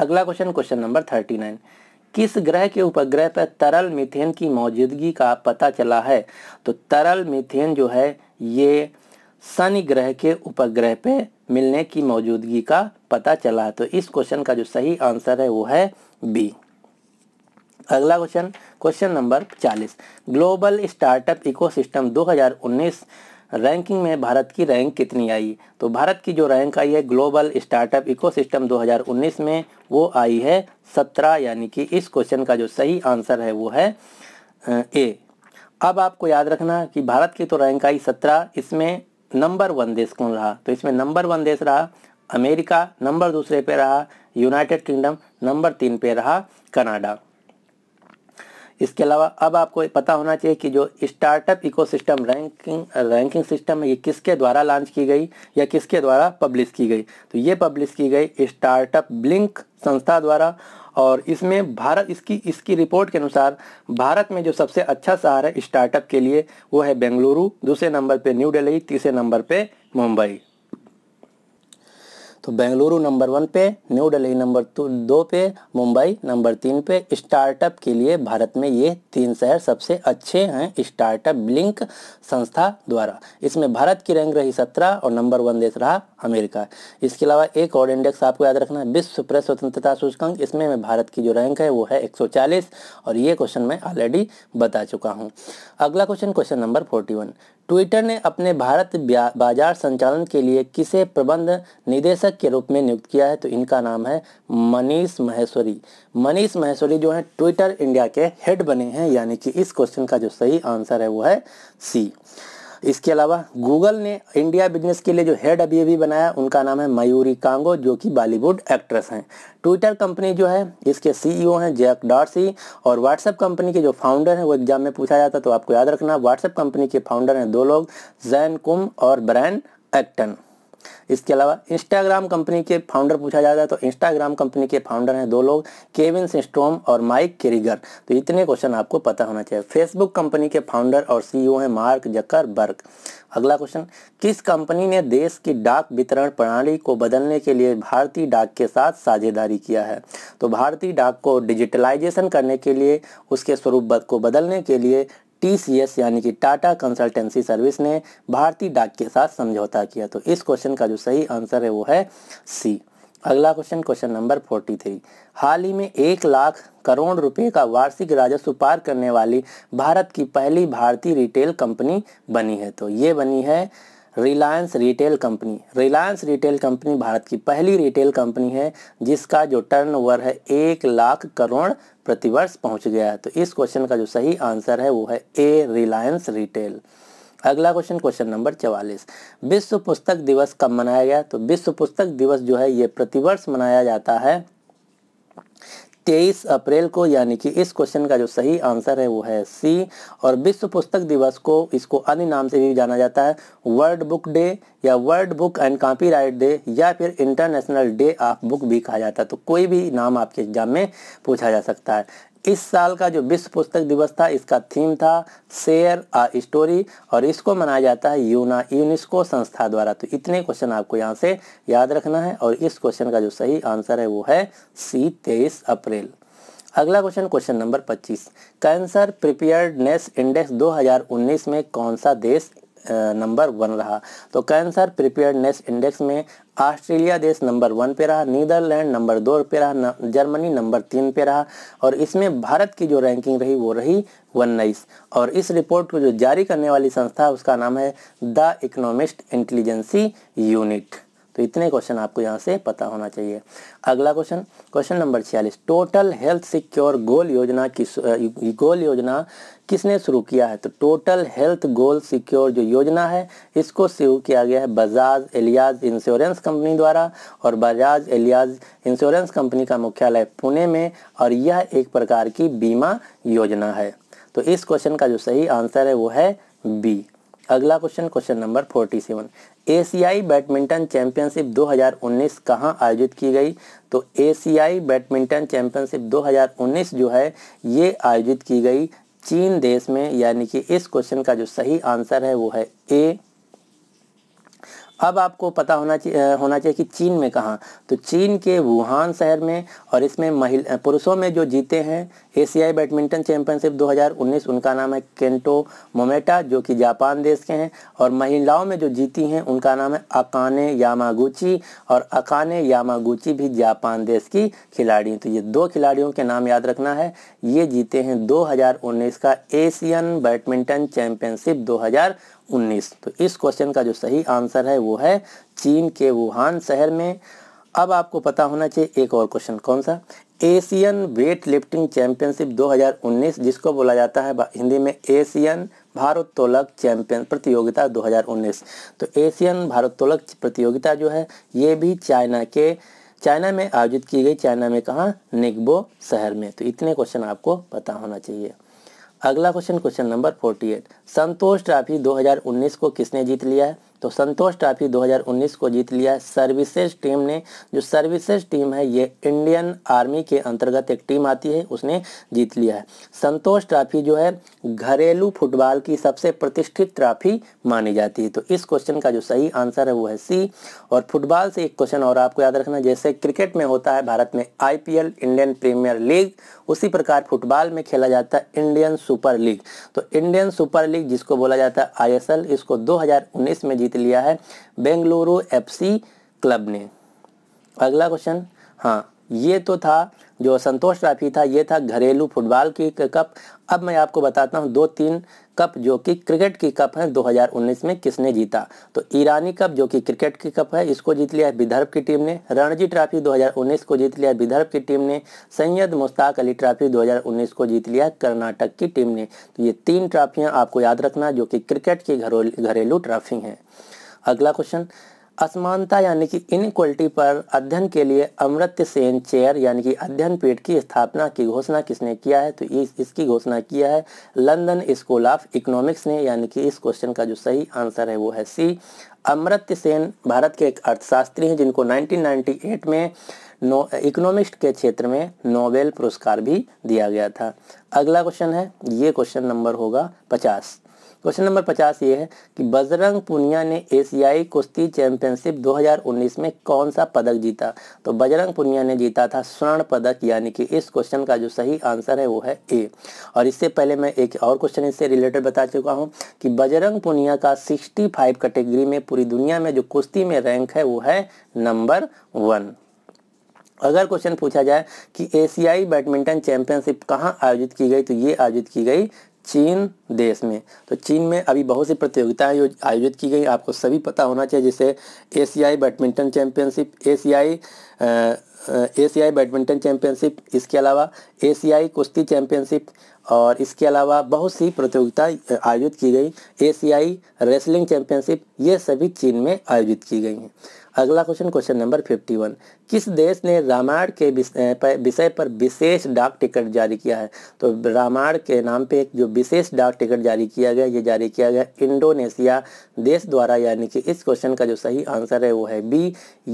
S1: अगला question question number thirty nine किस ग्रह के उपग्रह पर तरल मिथेन की मौजूदगी का पता चला है तो तरल मिथेन जो है ये शनि ग्रह के उपग्रह पे मिलने की मौजूदगी का पता चला है तो इस क्वेश्चन का जो सही आंसर है वो है बी अगला question question number 40 global startup ecosystem 2019 ranking में भारत की रैंक कितनी आई तो भारत की जो रैंक आई है ग्लोबल स्टार्टअप इकोसिस्टम 2019 में वो आई है 17 यानी कि इस क्वेश्चन का जो सही आंसर है वो है ए अब आपको याद रखना कि भारत की तो रैंक आई 17 इसमें नंबर वन देश कौन रहा तो इसमें नंबर वन देश रहा अमेरिका नंबर दूसरे पे रहा यूनाइटेड किंगडम नंबर तीन पे रहा कनाडा इसके अलावा अब आपको पता होना चाहिए कि जो startup ecosystem ranking ranking system है ये किसके द्वारा लॉन्च की गई या किसके द्वारा पब्लिश की गई तो ये पब्लिश की गई स्टार्टअप ब्लिंक संस्था द्वारा और इसमें भारत इसकी इसकी रिपोर्ट के अनुसार भारत में जो सबसे अच्छा शहर है स्टार्टअप के लिए वो है बेंगलुरु दूसरे नंबर पर न्यू डेली तीसरे नंबर पर मुंबई तो बेंगलुरु नंबर वन पे न्यू दिल्ली नंबर तो दो पे मुंबई नंबर तीन पे स्टार्टअप के लिए भारत में ये तीन शहर सबसे अच्छे हैं स्टार्टअप लिंक संस्था द्वारा इसमें भारत की रैंक रही सत्रह और नंबर वन देश रहा अमेरिका इसके अलावा एक और इंडेक्स आपको याद रखना है विश्व प्रेस स्वतंत्रता सूचकांक इसमें में भारत की जो रैंक है वो है 140 और ये क्वेश्चन मैं ऑलरेडी बता चुका हूँ अगला क्वेश्चन क्वेश्चन नंबर 41 ट्विटर ने अपने भारत बाजार संचालन के लिए किसे प्रबंध निदेशक संयोजक के रूप में नियुक्त किया है तो इनका नाम है मनीष महेश्वरी मनीष महेश्वरी जो है ट्विटर इंडिया के हेड बने हैं यानी कि इस क्वेश्चन का जो सही आंसर है वो है सी इसके अलावा गूगल ने इंडिया बिजनेस के लिए जो हेड अभी अभी बनाया उनका नाम है मयूरी कांगो जो कि बॉलीवुड एक्ट्रेस हैं ट्विटर कंपनी जो है इसके सीईओ हैं जैक डॉर्सी और व्हाट्सएप कंपनी के जो फाउंडर हैं वो एग्जाम में पूछा जाता तो आपको याद रखना व्हाट्सएप कंपनी के फाउंडर हैं दो लोग जैन कुम और ब्रैन एक्टन इसके अलावा इंस्टाग्राम कंपनी के फाउंडर पूछा जाता है तो इंस्टाग्राम कंपनी के फाउंडर हैं दो लोग केविन स्टोम और माइक केरिगर तो इतने क्वेश्चन आपको पता होना चाहिए फेसबुक कंपनी के फाउंडर और सीईओ e हैं मार्क जकरबर्ग अगला क्वेश्चन किस कंपनी ने देश की डाक वितरण प्रणाली को बदलने के लिए भारतीय डाक के साथ साझेदारी किया है तो भारतीय डाक को डिजिटलाइजेशन करने के लिए उसके स्वरूप को बदलने के लिए टीसीएस यानी कि टाटा कंसल्टेंसी सर्विस ने भारतीय डाक के साथ समझौता किया तो इस क्वेश्चन का जो सही आंसर है वो है सी अगला question question number forty three हाल ही में एक लाख करोड़ रुपए का वार्षिक राजस्व पार करने वाली भारत की पहली भारतीय रिटेल कंपनी बनी है तो ये बनी है Reliance retail company Reliance retail company Bharat की पहली रिटेल कंपनी है जिसका जो टर्नओवर है एक लाख करोड़ प्रतिवर्ष पहुंच गया है तो इस क्वेश्चन का जो सही आंसर है वो है ए रिलायंस रिटेल अगला क्वेश्चन क्वेश्चन नंबर चवालीस विश्व पुस्तक दिवस कब मनाया गया तो विश्व पुस्तक दिवस जो है ये प्रतिवर्ष मनाया जाता है तेईस अप्रैल को यानी कि इस क्वेश्चन का जो सही आंसर है वो है सी और विश्व पुस्तक दिवस को इसको अन्य नाम से भी जाना जाता है वर्ल्ड बुक डे या world book and copyright day या फिर इंटरनेशनल डे ऑफ बुक भी कहा जाता है तो कोई भी नाम आपके एग्जाम में पूछा जा सकता है इस साल का जो विश्व पुस्तक दिवस था इसका थीम था शेयर आ स्टोरी और इसको मनाया जाता है यूना यूनिस्को संस्था द्वारा तो इतने क्वेश्चन आपको यहाँ से याद रखना है और इस क्वेश्चन का जो सही आंसर है वो है सी तेईस अप्रैल अगला question question number 25 cancer preparedness index 2019 में कौन सा देश नंबर वन रहा तो कैंसर प्रिपेयरनेस इंडेक्स में ऑस्ट्रेलिया देश नंबर वन पे रहा नीदरलैंड नंबर दो पे रहा जर्मनी नंबर तीन पे रहा और इसमें भारत की जो रैंकिंग रही वो रही उन्नीस और इस रिपोर्ट को जो जारी करने वाली संस्था उसका नाम है द इकोनॉमिस्ट इंटेलिजेंसी यूनिट तो इतने क्वेश्चन आपको यहाँ से पता होना चाहिए अगला क्वेश्चन क्वेश्चन नंबर छियालीस टोटल हेल्थ सिक्योर गोल योजना की गोल योजना किसने शुरू किया है तो टोटल हेल्थ गोल सिक्योर जो योजना है इसको शुरू किया गया है बजाज एलियाज इंश्योरेंस कंपनी द्वारा और बजाज एलियाज इंश्योरेंस कंपनी का मुख्यालय पुणे में और यह एक प्रकार की बीमा योजना है तो इस क्वेश्चन का जो सही आंसर है वो है बी अगला question question number forty seven एशियाई बैडमिंटन चैंपियनशिप 2019 कहां आयोजित की गई तो एशियाई बैडमिंटन चैंपियनशिप 2019 जो है ये आयोजित की गई चीन देश में यानी कि इस क्वेश्चन का जो सही आंसर है वो है ए अब आपको पता होना चाहिए होना चाहिए कि चीन में कहाँ तो चीन के वुहान शहर में और इसमें महिला पुरुषों में जो जीते हैं एशियाई बैडमिंटन चैंपियनशिप 2019 उनका नाम है केंटो मोमेटा जो कि जापान देश के हैं और महिलाओं में जो जीती हैं उनका नाम है अकाने यामागुची और अकाने यामागुची भी जापान देश की खिलाड़ी तो ये दो खिलाड़ियों के नाम याद रखना है ये जीते हैं दो का एशियन बैडमिंटन चैंपियनशिप दो 2019 तो इस क्वेश्चन का जो सही आंसर है वो है चीन के वुहान शहर में अब आपको पता होना चाहिए एक और क्वेश्चन कौन सा एशियन वेट लिफ्टिंग चैंपियनशिप 2019 जिसको बोला जाता है हिंदी में एशियन भारोत्तोलक चैंपियन प्रतियोगिता 2019 तो एशियन भारोत्तोलक प्रतियोगिता जो है ये भी चाइना के चाइना में आयोजित की गई चाइना में कहाँ निगबो शहर में तो इतने क्वेश्चन आपको पता होना चाहिए अगला question question number 48 Santosh trophy 2019 को किसने जीत लिया है तो संतोष ट्रॉफी 2019 को जीत लिया सर्विसेज टीम ने जो सर्विसेज टीम है ये इंडियन आर्मी के अंतर्गत एक टीम आती है उसने जीत लिया है संतोष ट्रॉफी जो है घरेलू फुटबॉल की सबसे प्रतिष्ठित ट्रॉफी मानी जाती है तो इस क्वेश्चन का जो सही आंसर है वो है सी और फुटबॉल से एक क्वेश्चन और आपको याद रखना जैसे क्रिकेट में होता है भारत में आई इंडियन प्रीमियर लीग उसी प्रकार फुटबॉल में खेला जाता है इंडियन सुपर लीग तो इंडियन सुपर लीग जिसको बोला जाता है आई इसको दो में जीत जीत लिया है बेंगलुरु एफसी क्लब ने अगला क्वेश्चन हाँ ये तो था जो संतोष ट्रॉफी था ये था घरेलू फुटबॉल की कप अब मैं आपको बताता हूँ दो तीन कप जो कि क्रिकेट की कप है 2019 में किसने जीता तो ईरानी कप जो कि क्रिकेट की कप है इसको जीत लिया है विदर्भ की टीम ने रणजी ट्रॉफी 2019 को जीत लिया है विदर्भ की टीम ने सैयद मुश्ताक अली ट्रॉफी 2019 को जीत लिया है कर्नाटक की टीम ने तो ये तीन ट्रॉफियाँ आपको याद रखना जो कि क्रिकेट की घरेलू ट्रॉफी हैं अगला क्वेश्चन असमानता यानी कि इनक्वलिटी पर अध्ययन के लिए अमृत सेन चेयर यानी कि अध्ययन पीठ की स्थापना की घोषणा किसने किया है तो इस इसकी घोषणा किया है लंदन स्कूल ऑफ इकोनॉमिक्स ने यानी कि इस क्वेश्चन का जो सही आंसर है वो है सी अमृत सेन भारत के एक अर्थशास्त्री हैं जिनको 1998 में नो इकोनॉमिक्स के क्षेत्र में नोबेल पुरस्कार भी दिया गया था अगला क्वेश्चन है ये क्वेश्चन नंबर होगा पचास क्वेश्चन नंबर पचास ये है कि बजरंग पुनिया ने एशियाई कुश्ती चैंपियनशिप 2019 में कौन सा पदक जीता तो बजरंग पुनिया ने जीता था स्वर्ण पदक यानी कि इस क्वेश्चन का जो सही आंसर है वो है ए और इससे पहले मैं एक और क्वेश्चन इससे रिलेटेड बता चुका हूँ कि बजरंग पुनिया का 65 कैटेगरी में पूरी दुनिया में जो कुश्ती में रैंक है वो है नंबर वन अगर क्वेश्चन पूछा जाए कि एशियाई बैडमिंटन चैंपियनशिप कहाँ आयोजित की गई तो ये आयोजित की गई चीन देश में तो चीन में अभी बहुत सी प्रतियोगिताएं आयोजित की गई आपको सभी पता होना चाहिए जैसे एशियाई बैडमिंटन चैंपियनशिप एशियाई एशियाई बैडमिंटन चैंपियनशिप इसके अलावा एशियाई कुश्ती चैंपियनशिप और इसके अलावा बहुत सी प्रतियोगिता आयोजित की गई एशियाई रेसलिंग चैंपियनशिप ये सभी चीन में आयोजित की गई हैं अगला question question number fifty one किस देश ने रामायण के विषय पर विशेष डाक टिकट जारी किया है तो रामायण के नाम पे एक जो विशेष डाक टिकट जारी किया गया ये जारी किया गया इंडोनेशिया देश द्वारा यानी कि इस क्वेश्चन का जो सही आंसर है वो है बी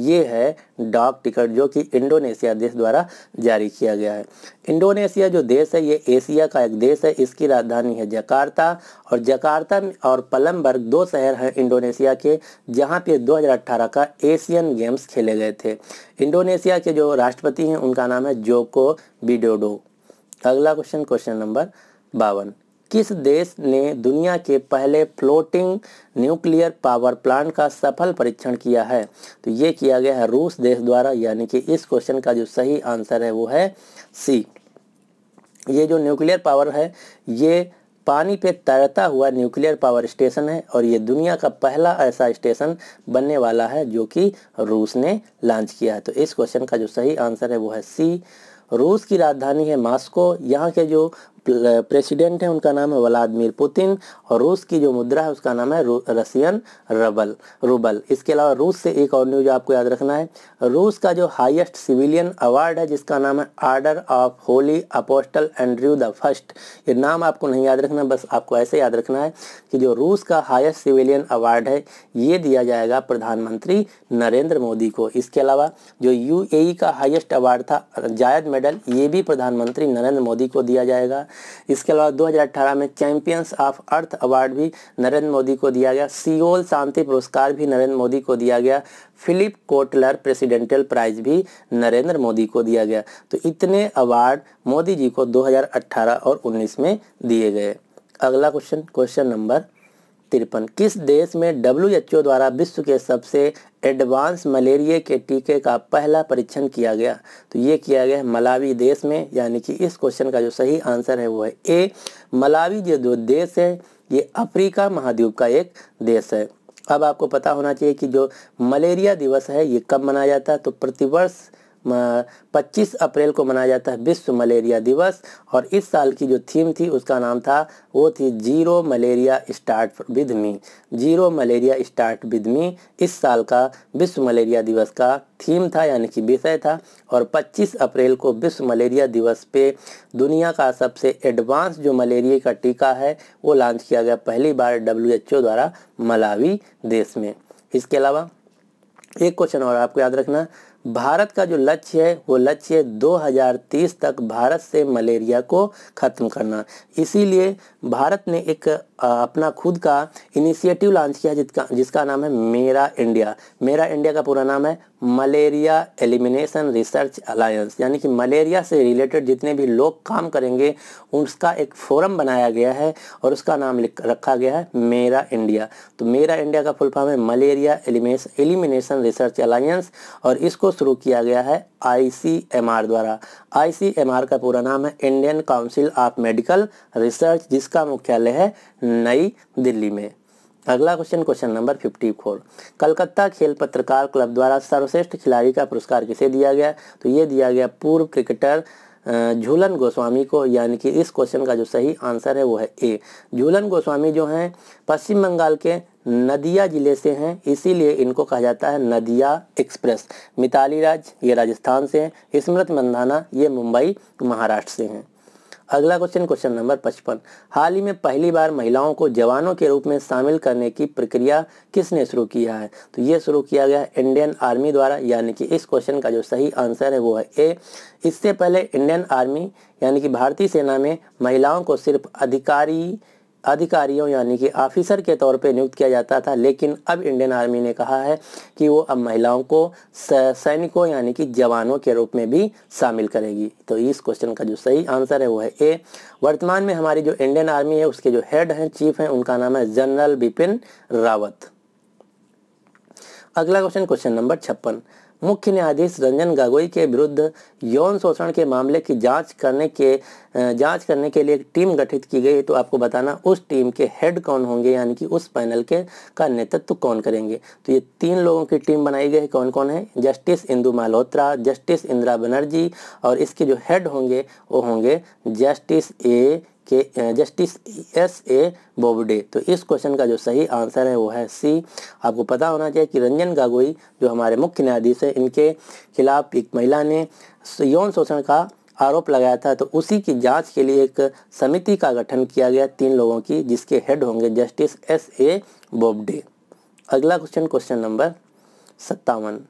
S1: ये है डाक टिकट जो कि इंडोनेशिया देश द्वारा जारी किया गया है इंडोनेशिया जो देश है ये एशिया का एक देश है इसकी राजधानी है जकार्ता और जकार्ता और पलमबर्ग दो शहर हैं इंडोनेशिया के जहाँ पे 2018 का एशियन गेम्स खेले गए थे इंडोनेशिया के जो राष्ट्रपति हैं उनका नाम है जोको बिडोडो अगला क्वेश्चन क्वेश्चन नंबर बावन किस देश ने दुनिया के पहले फ्लोटिंग न्यूक्लियर पावर प्लांट का सफल परीक्षण किया है तो ये किया गया है रूस देश द्वारा यानी कि इस क्वेश्चन का जो सही आंसर है वो है सी ये जो न्यूक्लियर पावर है ये पानी पे तैरता हुआ न्यूक्लियर पावर स्टेशन है और ये दुनिया का पहला ऐसा स्टेशन बनने वाला है जो कि रूस ने लॉन्च किया है तो इस क्वेश्चन का जो सही आंसर है वो है सी रूस की राजधानी है मास्को यहाँ के जो प्रेसिडेंट हैं उनका नाम है व्लादिमिर पुतिन और रूस की जो मुद्रा है उसका नाम है रसियन रबल रूबल इसके अलावा रूस से एक और न्यूज आपको याद रखना है रूस का जो हाईएस्ट सिविलियन अवार्ड है जिसका नाम है order of holy apostle Andrew the first ये नाम आपको नहीं याद रखना बस आपको ऐसे याद रखना है कि जो रूस का हाइस्ट सिविलियन अवार्ड है ये दिया जाएगा प्रधानमंत्री नरेंद्र मोदी को इसके अलावा जो यू का हाइस्ट अवार्ड था जायद मेडल ये भी प्रधानमंत्री नरेंद्र मोदी को दिया जाएगा इसके अलावा 2018 में चैंपियंस ऑफ अर्थ अवार्ड भी नरेंद्र मोदी को दिया गया सियोल शांति पुरस्कार भी नरेंद्र मोदी को दिया गया फिलिप कोटलर प्रेसिडेंटल प्राइज भी नरेंद्र मोदी को दिया गया तो इतने अवार्ड मोदी जी को 2018 और 19 में दिए गए अगला क्वेश्चन क्वेश्चन नंबर तिरपन किस देश में डब्ल्यू द्वारा विश्व के सबसे एडवांस मलेरिया के टीके का पहला परीक्षण किया गया तो ये किया गया मलावी देश में यानी कि इस क्वेश्चन का जो सही आंसर है वो है ए मलावी जो जो देश है ये अफ्रीका महाद्वीप का एक देश है अब आपको पता होना चाहिए कि जो मलेरिया दिवस है ये कब मनाया जाता है तो प्रतिवर्ष 25 अप्रैल को मनाया जाता है विश्व मलेरिया दिवस और इस साल की जो थीम थी उसका नाम था वो थी zero malaria start with me zero malaria start with me इस साल का विश्व मलेरिया दिवस का थीम था यानी कि विषय था और 25 अप्रैल को विश्व मलेरिया दिवस पे दुनिया का सबसे एडवांस जो मलेरिया का टीका है वो लॉन्च किया गया पहली बार डब्ल्यू द्वारा मलावी देश में इसके अलावा एक क्वेश्चन और आपको याद रखना भारत का जो लक्ष्य है वो लक्ष्य है 2030 तक भारत से मलेरिया को ख़त्म करना इसीलिए भारत ने एक अपना खुद का इनिशिएटिव लॉन्च किया जिसका जिसका नाम है मेरा इंडिया मेरा इंडिया का पूरा नाम है मलेरिया एलिमिनेशन रिसर्च अलायंस यानी कि मलेरिया से रिलेटेड जितने भी लोग काम करेंगे उसका एक फोरम बनाया गया है और उसका नाम रखा गया है मेरा इंडिया तो मेरा इंडिया का फुल फॉर्म है मलेरिया एलिमिनेशन रिसर्च अलायंस और इसको शुरू किया गया है आई द्वारा आई का पूरा नाम है Indian council of medical research जिसका मुख्यालय है नई दिल्ली में अगला क्वेश्चन क्वेश्चन नंबर 54 कलकत्ता खेल पत्रकार क्लब द्वारा सर्वश्रेष्ठ खिलाड़ी का पुरस्कार किसे दिया गया तो ये दिया गया पूर्व क्रिकेटर झूलन गोस्वामी को यानी कि इस क्वेश्चन का जो सही आंसर है वो है ए झूलन गोस्वामी जो हैं पश्चिम बंगाल के नदिया जिले से हैं इसीलिए इनको कहा जाता है नदिया एक्सप्रेस मिताली राज ये राजस्थान से हैं स्मृत मंदाना ये मुंबई महाराष्ट्र से हैं अगला क्वेश्चन क्वेश्चन नंबर पचपन हाल ही में पहली बार महिलाओं को जवानों के रूप में शामिल करने की प्रक्रिया किसने शुरू किया है तो ये शुरू किया गया इंडियन आर्मी द्वारा यानी कि इस क्वेश्चन का जो सही आंसर है वो है ए इससे पहले इंडियन आर्मी यानी कि भारतीय सेना में महिलाओं को सिर्फ अधिकारी अधिकारियों यानी कि ऑफिसर के तौर पे नियुक्त किया जाता था लेकिन अब इंडियन आर्मी ने कहा है कि वो अब महिलाओं को सैनिकों यानी कि जवानों के रूप में भी शामिल करेगी तो इस क्वेश्चन का जो सही आंसर है वो है ए वर्तमान में हमारी जो इंडियन आर्मी है उसके जो हेड हैं चीफ हैं उनका नाम है जनरल बिपिन रावत अगला क्वेश्चन क्वेश्चन नंबर छप्पन मुख्य न्यायाधीश रंजन गोगोई के विरुद्ध यौन शोषण के मामले की जांच करने के जांच करने के लिए एक टीम गठित की गई है तो आपको बताना उस टीम के हेड कौन होंगे यानी कि उस पैनल के का नेतृत्व कौन करेंगे तो ये तीन लोगों की टीम बनाई गई है कौन कौन है जस्टिस इंदू मल्होत्रा जस्टिस इंदिरा बनर्जी और इसके जो हेड होंगे वो होंगे जस्टिस ए के जस्टिस एस ए बोबडे तो इस क्वेश्चन का जो सही आंसर है वो है सी आपको पता होना चाहिए कि रंजन गागोई जो हमारे मुख्य न्यायाधीश हैं इनके खिलाफ एक महिला ने यौन शोषण का आरोप लगाया था तो उसी की जांच के लिए एक समिति का गठन किया गया तीन लोगों की जिसके हेड होंगे जस्टिस एस ए बोबडे अगला क्वेश्चन क्वेश्चन नंबर सत्तावन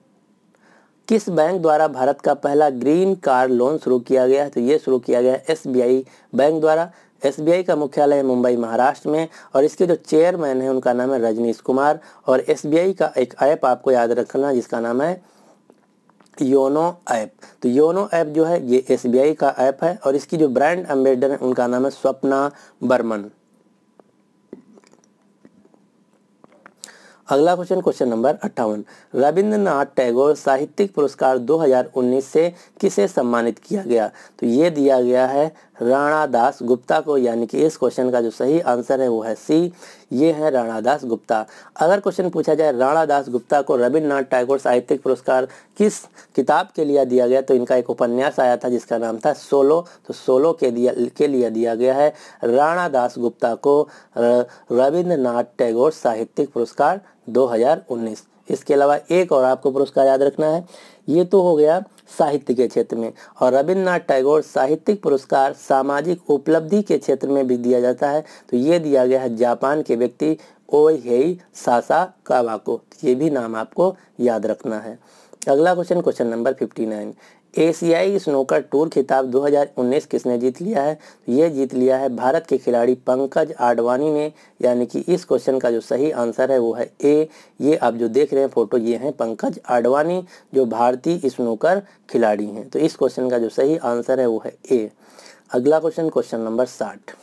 S1: किस बैंक द्वारा भारत का पहला ग्रीन कार लोन शुरू किया गया तो ये शुरू किया गया एसबीआई बैंक द्वारा एसबीआई का मुख्यालय है मुंबई महाराष्ट्र में और इसके जो चेयरमैन है उनका नाम है रजनीश कुमार और एसबीआई का एक ऐप आपको याद रखना जिसका नाम है योनो ऐप तो योनो ऐप जो है ये एसबीआई का ऐप है और इसकी जो ब्रांड एम्बेडर है उनका नाम है स्वप्ना बर्मन अगला क्वेश्चन क्वेश्चन नंबर अट्ठावन रविंद्रनाथ टैगोर साहित्यिक पुरस्कार 2019 से किसे सम्मानित किया गया तो ये दिया गया है राणा दास गुप्ता को यानी कि इस क्वेश्चन का जो सही आंसर है वो है सी ये हैं राणादास गुप्ता अगर क्वेश्चन पूछा जाए राणादास गुप्ता को रविन्द्रनाथ टैगोर साहित्यिक पुरस्कार किस किताब के लिए दिया गया तो इनका एक उपन्यास आया था जिसका नाम था सोलो तो सोलो के दिया के लिए दिया गया है राणादास गुप्ता को रविन्द्रनाथ टैगोर साहित्यिक पुरस्कार दो इसके अलावा एक और आपको पुरस्कार याद रखना है ये तो हो गया साहित्य के क्षेत्र में और रविन्द्रनाथ टैगोर साहित्यिक पुरस्कार सामाजिक उपलब्धि के क्षेत्र में भी दिया जाता है तो ये दिया गया है जापान के व्यक्ति ओ हेई सासा कावा को ये भी नाम आपको याद रखना है अगला question question number fifty nine एशियाई स्नोकर टूर खिताब 2019 किसने जीत लिया है तो ये जीत लिया है भारत के खिलाड़ी पंकज आडवाणी ने यानी कि इस क्वेश्चन का जो सही आंसर है वो है ए ये आप जो देख रहे हैं फोटो ये हैं पंकज आडवाणी जो भारतीय स्नोकर खिलाड़ी हैं तो इस क्वेश्चन का जो सही आंसर है वो है ए अगला क्वेश्चन क्वेश्चन नंबर साठ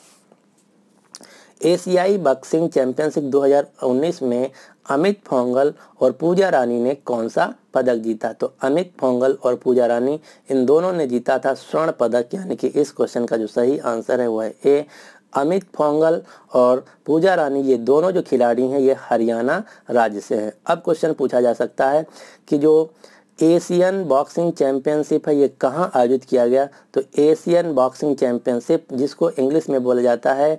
S1: एशियाई बॉक्सिंग चैंपियनशिप 2019 में अमित फोंगल और पूजा रानी ने कौन सा पदक जीता तो अमित फोंगल और पूजा रानी इन दोनों ने जीता था स्वर्ण पदक यानी कि इस क्वेश्चन का जो सही आंसर है वह है ए अमित फोंगल और पूजा रानी ये दोनों जो खिलाड़ी हैं ये हरियाणा राज्य से हैं अब क्वेश्चन पूछा जा सकता है कि जो एशियन बॉक्सिंग चैंपियनशिप है ये कहाँ आयोजित किया गया तो एशियन बॉक्सिंग चैंपियनशिप जिसको इंग्लिश में बोला जाता है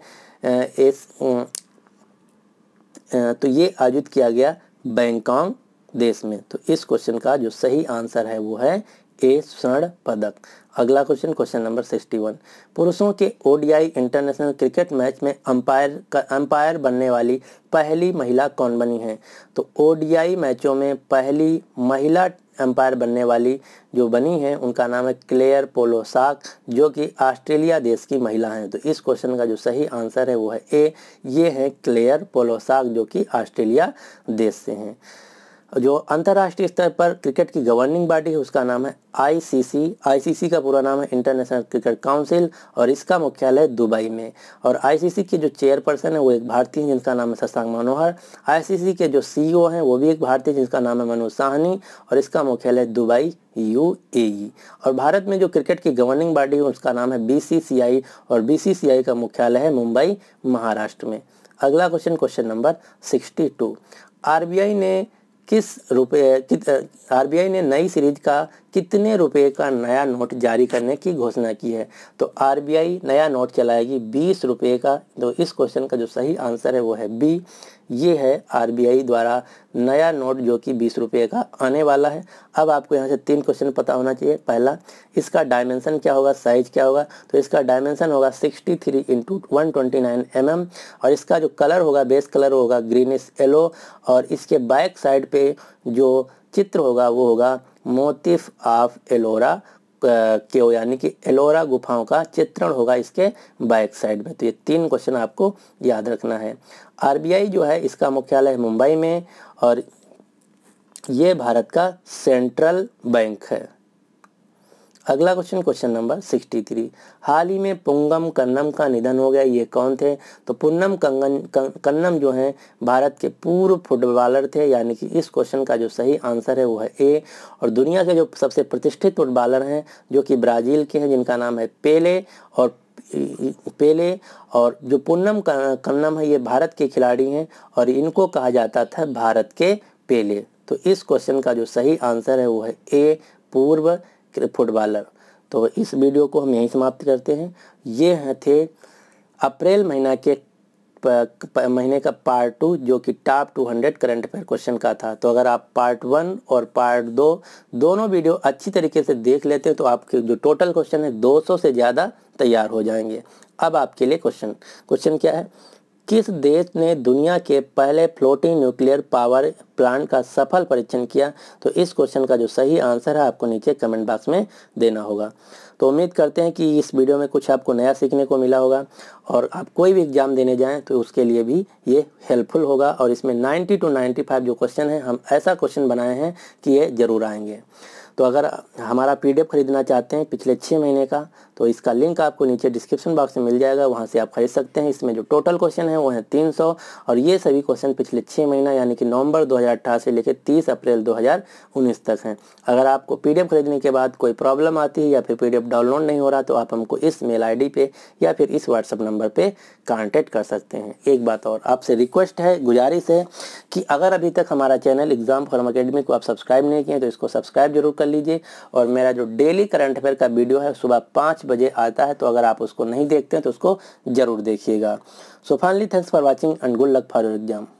S1: तो ये आयोजित किया गया बैंकॉक देश में तो इस क्वेश्चन का जो सही आंसर है वो है ए स्वर्ण पदक अगला क्वेश्चन क्वेश्चन नंबर 61 पुरुषों के ओडीआई इंटरनेशनल क्रिकेट मैच में अंपायर का अंपायर बनने वाली पहली महिला कौन बनी है तो ओडीआई मैचों में पहली महिला एम्पायर बनने वाली जो बनी है उनका नाम है क्लेयर पोलोसाक जो कि ऑस्ट्रेलिया देश की महिला हैं तो इस क्वेश्चन का जो सही आंसर है वो है ए ये हैं क्लेयर पोलोसाक जो कि ऑस्ट्रेलिया देश से हैं जो अंतर्राष्ट्रीय स्तर पर क्रिकेट की गवर्निंग बॉडी है उसका नाम है आईसीसी आईसीसी का पूरा नाम है इंटरनेशनल क्रिकेट काउंसिल और इसका मुख्यालय दुबई में और आईसीसी के जो चेयरपर्सन है वो एक भारतीय हैं जिनका नाम है शशांक मनोहर आईसीसी के जो सीईओ e हैं वो भी एक भारतीय जिनका नाम है मनोज साहनी और इसका मुख्यालय दुबई यू e। और भारत में जो क्रिकेट की गवर्निंग बॉडी है उसका नाम है बी और बी का मुख्यालय है मुंबई महाराष्ट्र में अगला question question number sixty two RBI ने किस रुपये आरबीआई ने नई सीरीज का कितने रुपए का नया नोट जारी करने की घोषणा की है तो आरबीआई नया नोट चलाएगी बीस रुपये का तो इस क्वेश्चन का जो सही आंसर है वो है बी ये है आरबीआई द्वारा नया नोट जो कि बीस रुपये का आने वाला है अब आपको यहाँ से तीन क्वेश्चन पता होना चाहिए पहला इसका डायमेंशन क्या होगा साइज क्या होगा तो इसका डायमेंशन होगा 63 थ्री इंटू वन mm, और इसका जो कलर होगा बेस कलर होगा ग्रीनिश येलो और इसके बैक साइड पे जो चित्र होगा वो होगा मोतिफ ऑफ एलोरा के यानी कि एलोरा गुफाओं का चित्रण होगा इसके बैक साइड में तो ये तीन क्वेश्चन आपको याद रखना है आरबीआई जो है इसका मुख्यालय मुंबई में और ये भारत का सेंट्रल बैंक है अगला question question number sixty three हाल ही में पुंगम कन्नम का निधन हो गया ये कौन थे तो पुन्नम कंगन कन्नम जो हैं भारत के पूर्व फुटबॉलर थे यानी कि इस क्वेश्चन का जो सही आंसर है वो है ए और दुनिया के जो सबसे प्रतिष्ठित फुटबॉलर हैं जो कि ब्राज़ील के हैं जिनका नाम है पेले और पेले और जो पुन्नम कन्नम है ये भारत के खिलाड़ी हैं और इनको कहा जाता था भारत के पेले तो इस क्वेश्चन का जो सही आंसर है वो है ए पूर्व फुटबॉलर तो इस वीडियो को हम यहीं समाप्त करते हैं ये थे अप्रैल महीना के महीने का पार्ट टू जो कि टॉप 200 करंट अफेयर क्वेश्चन का था तो अगर आप पार्ट वन और पार्ट दो दोनों वीडियो अच्छी तरीके से देख लेते हैं तो आपके जो टोटल क्वेश्चन है 200 से ज़्यादा तैयार हो जाएंगे अब आपके लिए क्वेश्चन क्वेश्चन क्या है किस देश ने दुनिया के पहले फ्लोटिंग न्यूक्लियर पावर प्लांट का सफल परीक्षण किया तो इस क्वेश्चन का जो सही आंसर है आपको नीचे कमेंट बॉक्स में देना होगा तो उम्मीद करते हैं कि इस वीडियो में कुछ आपको नया सीखने को मिला होगा और आप कोई भी एग्ज़ाम देने जाएं तो उसके लिए भी ये हेल्पफुल होगा और इसमें नाइन्टी टू नाइन्टी जो क्वेश्चन है हम ऐसा क्वेश्चन बनाए हैं कि ये ज़रूर आएंगे तो अगर हमारा पी खरीदना चाहते हैं पिछले छः महीने का तो इसका लिंक आपको नीचे डिस्क्रिप्शन बॉक्स में मिल जाएगा वहाँ से आप खरीद सकते हैं इसमें जो टोटल क्वेश्चन है वो है 300 और ये सभी क्वेश्चन पिछले छः महीना यानी कि नवंबर 2018 से लेकर 30 अप्रैल 2019 तक हैं अगर आपको पीडीएफ खरीदने के बाद कोई प्रॉब्लम आती है या फिर पी डाउनलोड नहीं हो रहा तो आप हमको इस मेल आई पे या फिर इस व्हाट्सअप नंबर पर कॉन्टेक्ट कर सकते हैं एक बात और आपसे रिक्वेस्ट है गुजारिश है कि अगर अभी तक हमारा चैनल एग्ज़ाम फॉर्म अकेडमी को आप सब्सक्राइब नहीं किए तो इसको सब्सक्राइब जरूर कर लीजिए और मेरा जो डेली करंट अफेयर का वीडियो है सुबह पाँच बजे आता है तो अगर आप उसको नहीं देखते हैं तो उसको ज़रूर देखिएगा so finally thanks for watching and good luck for your exam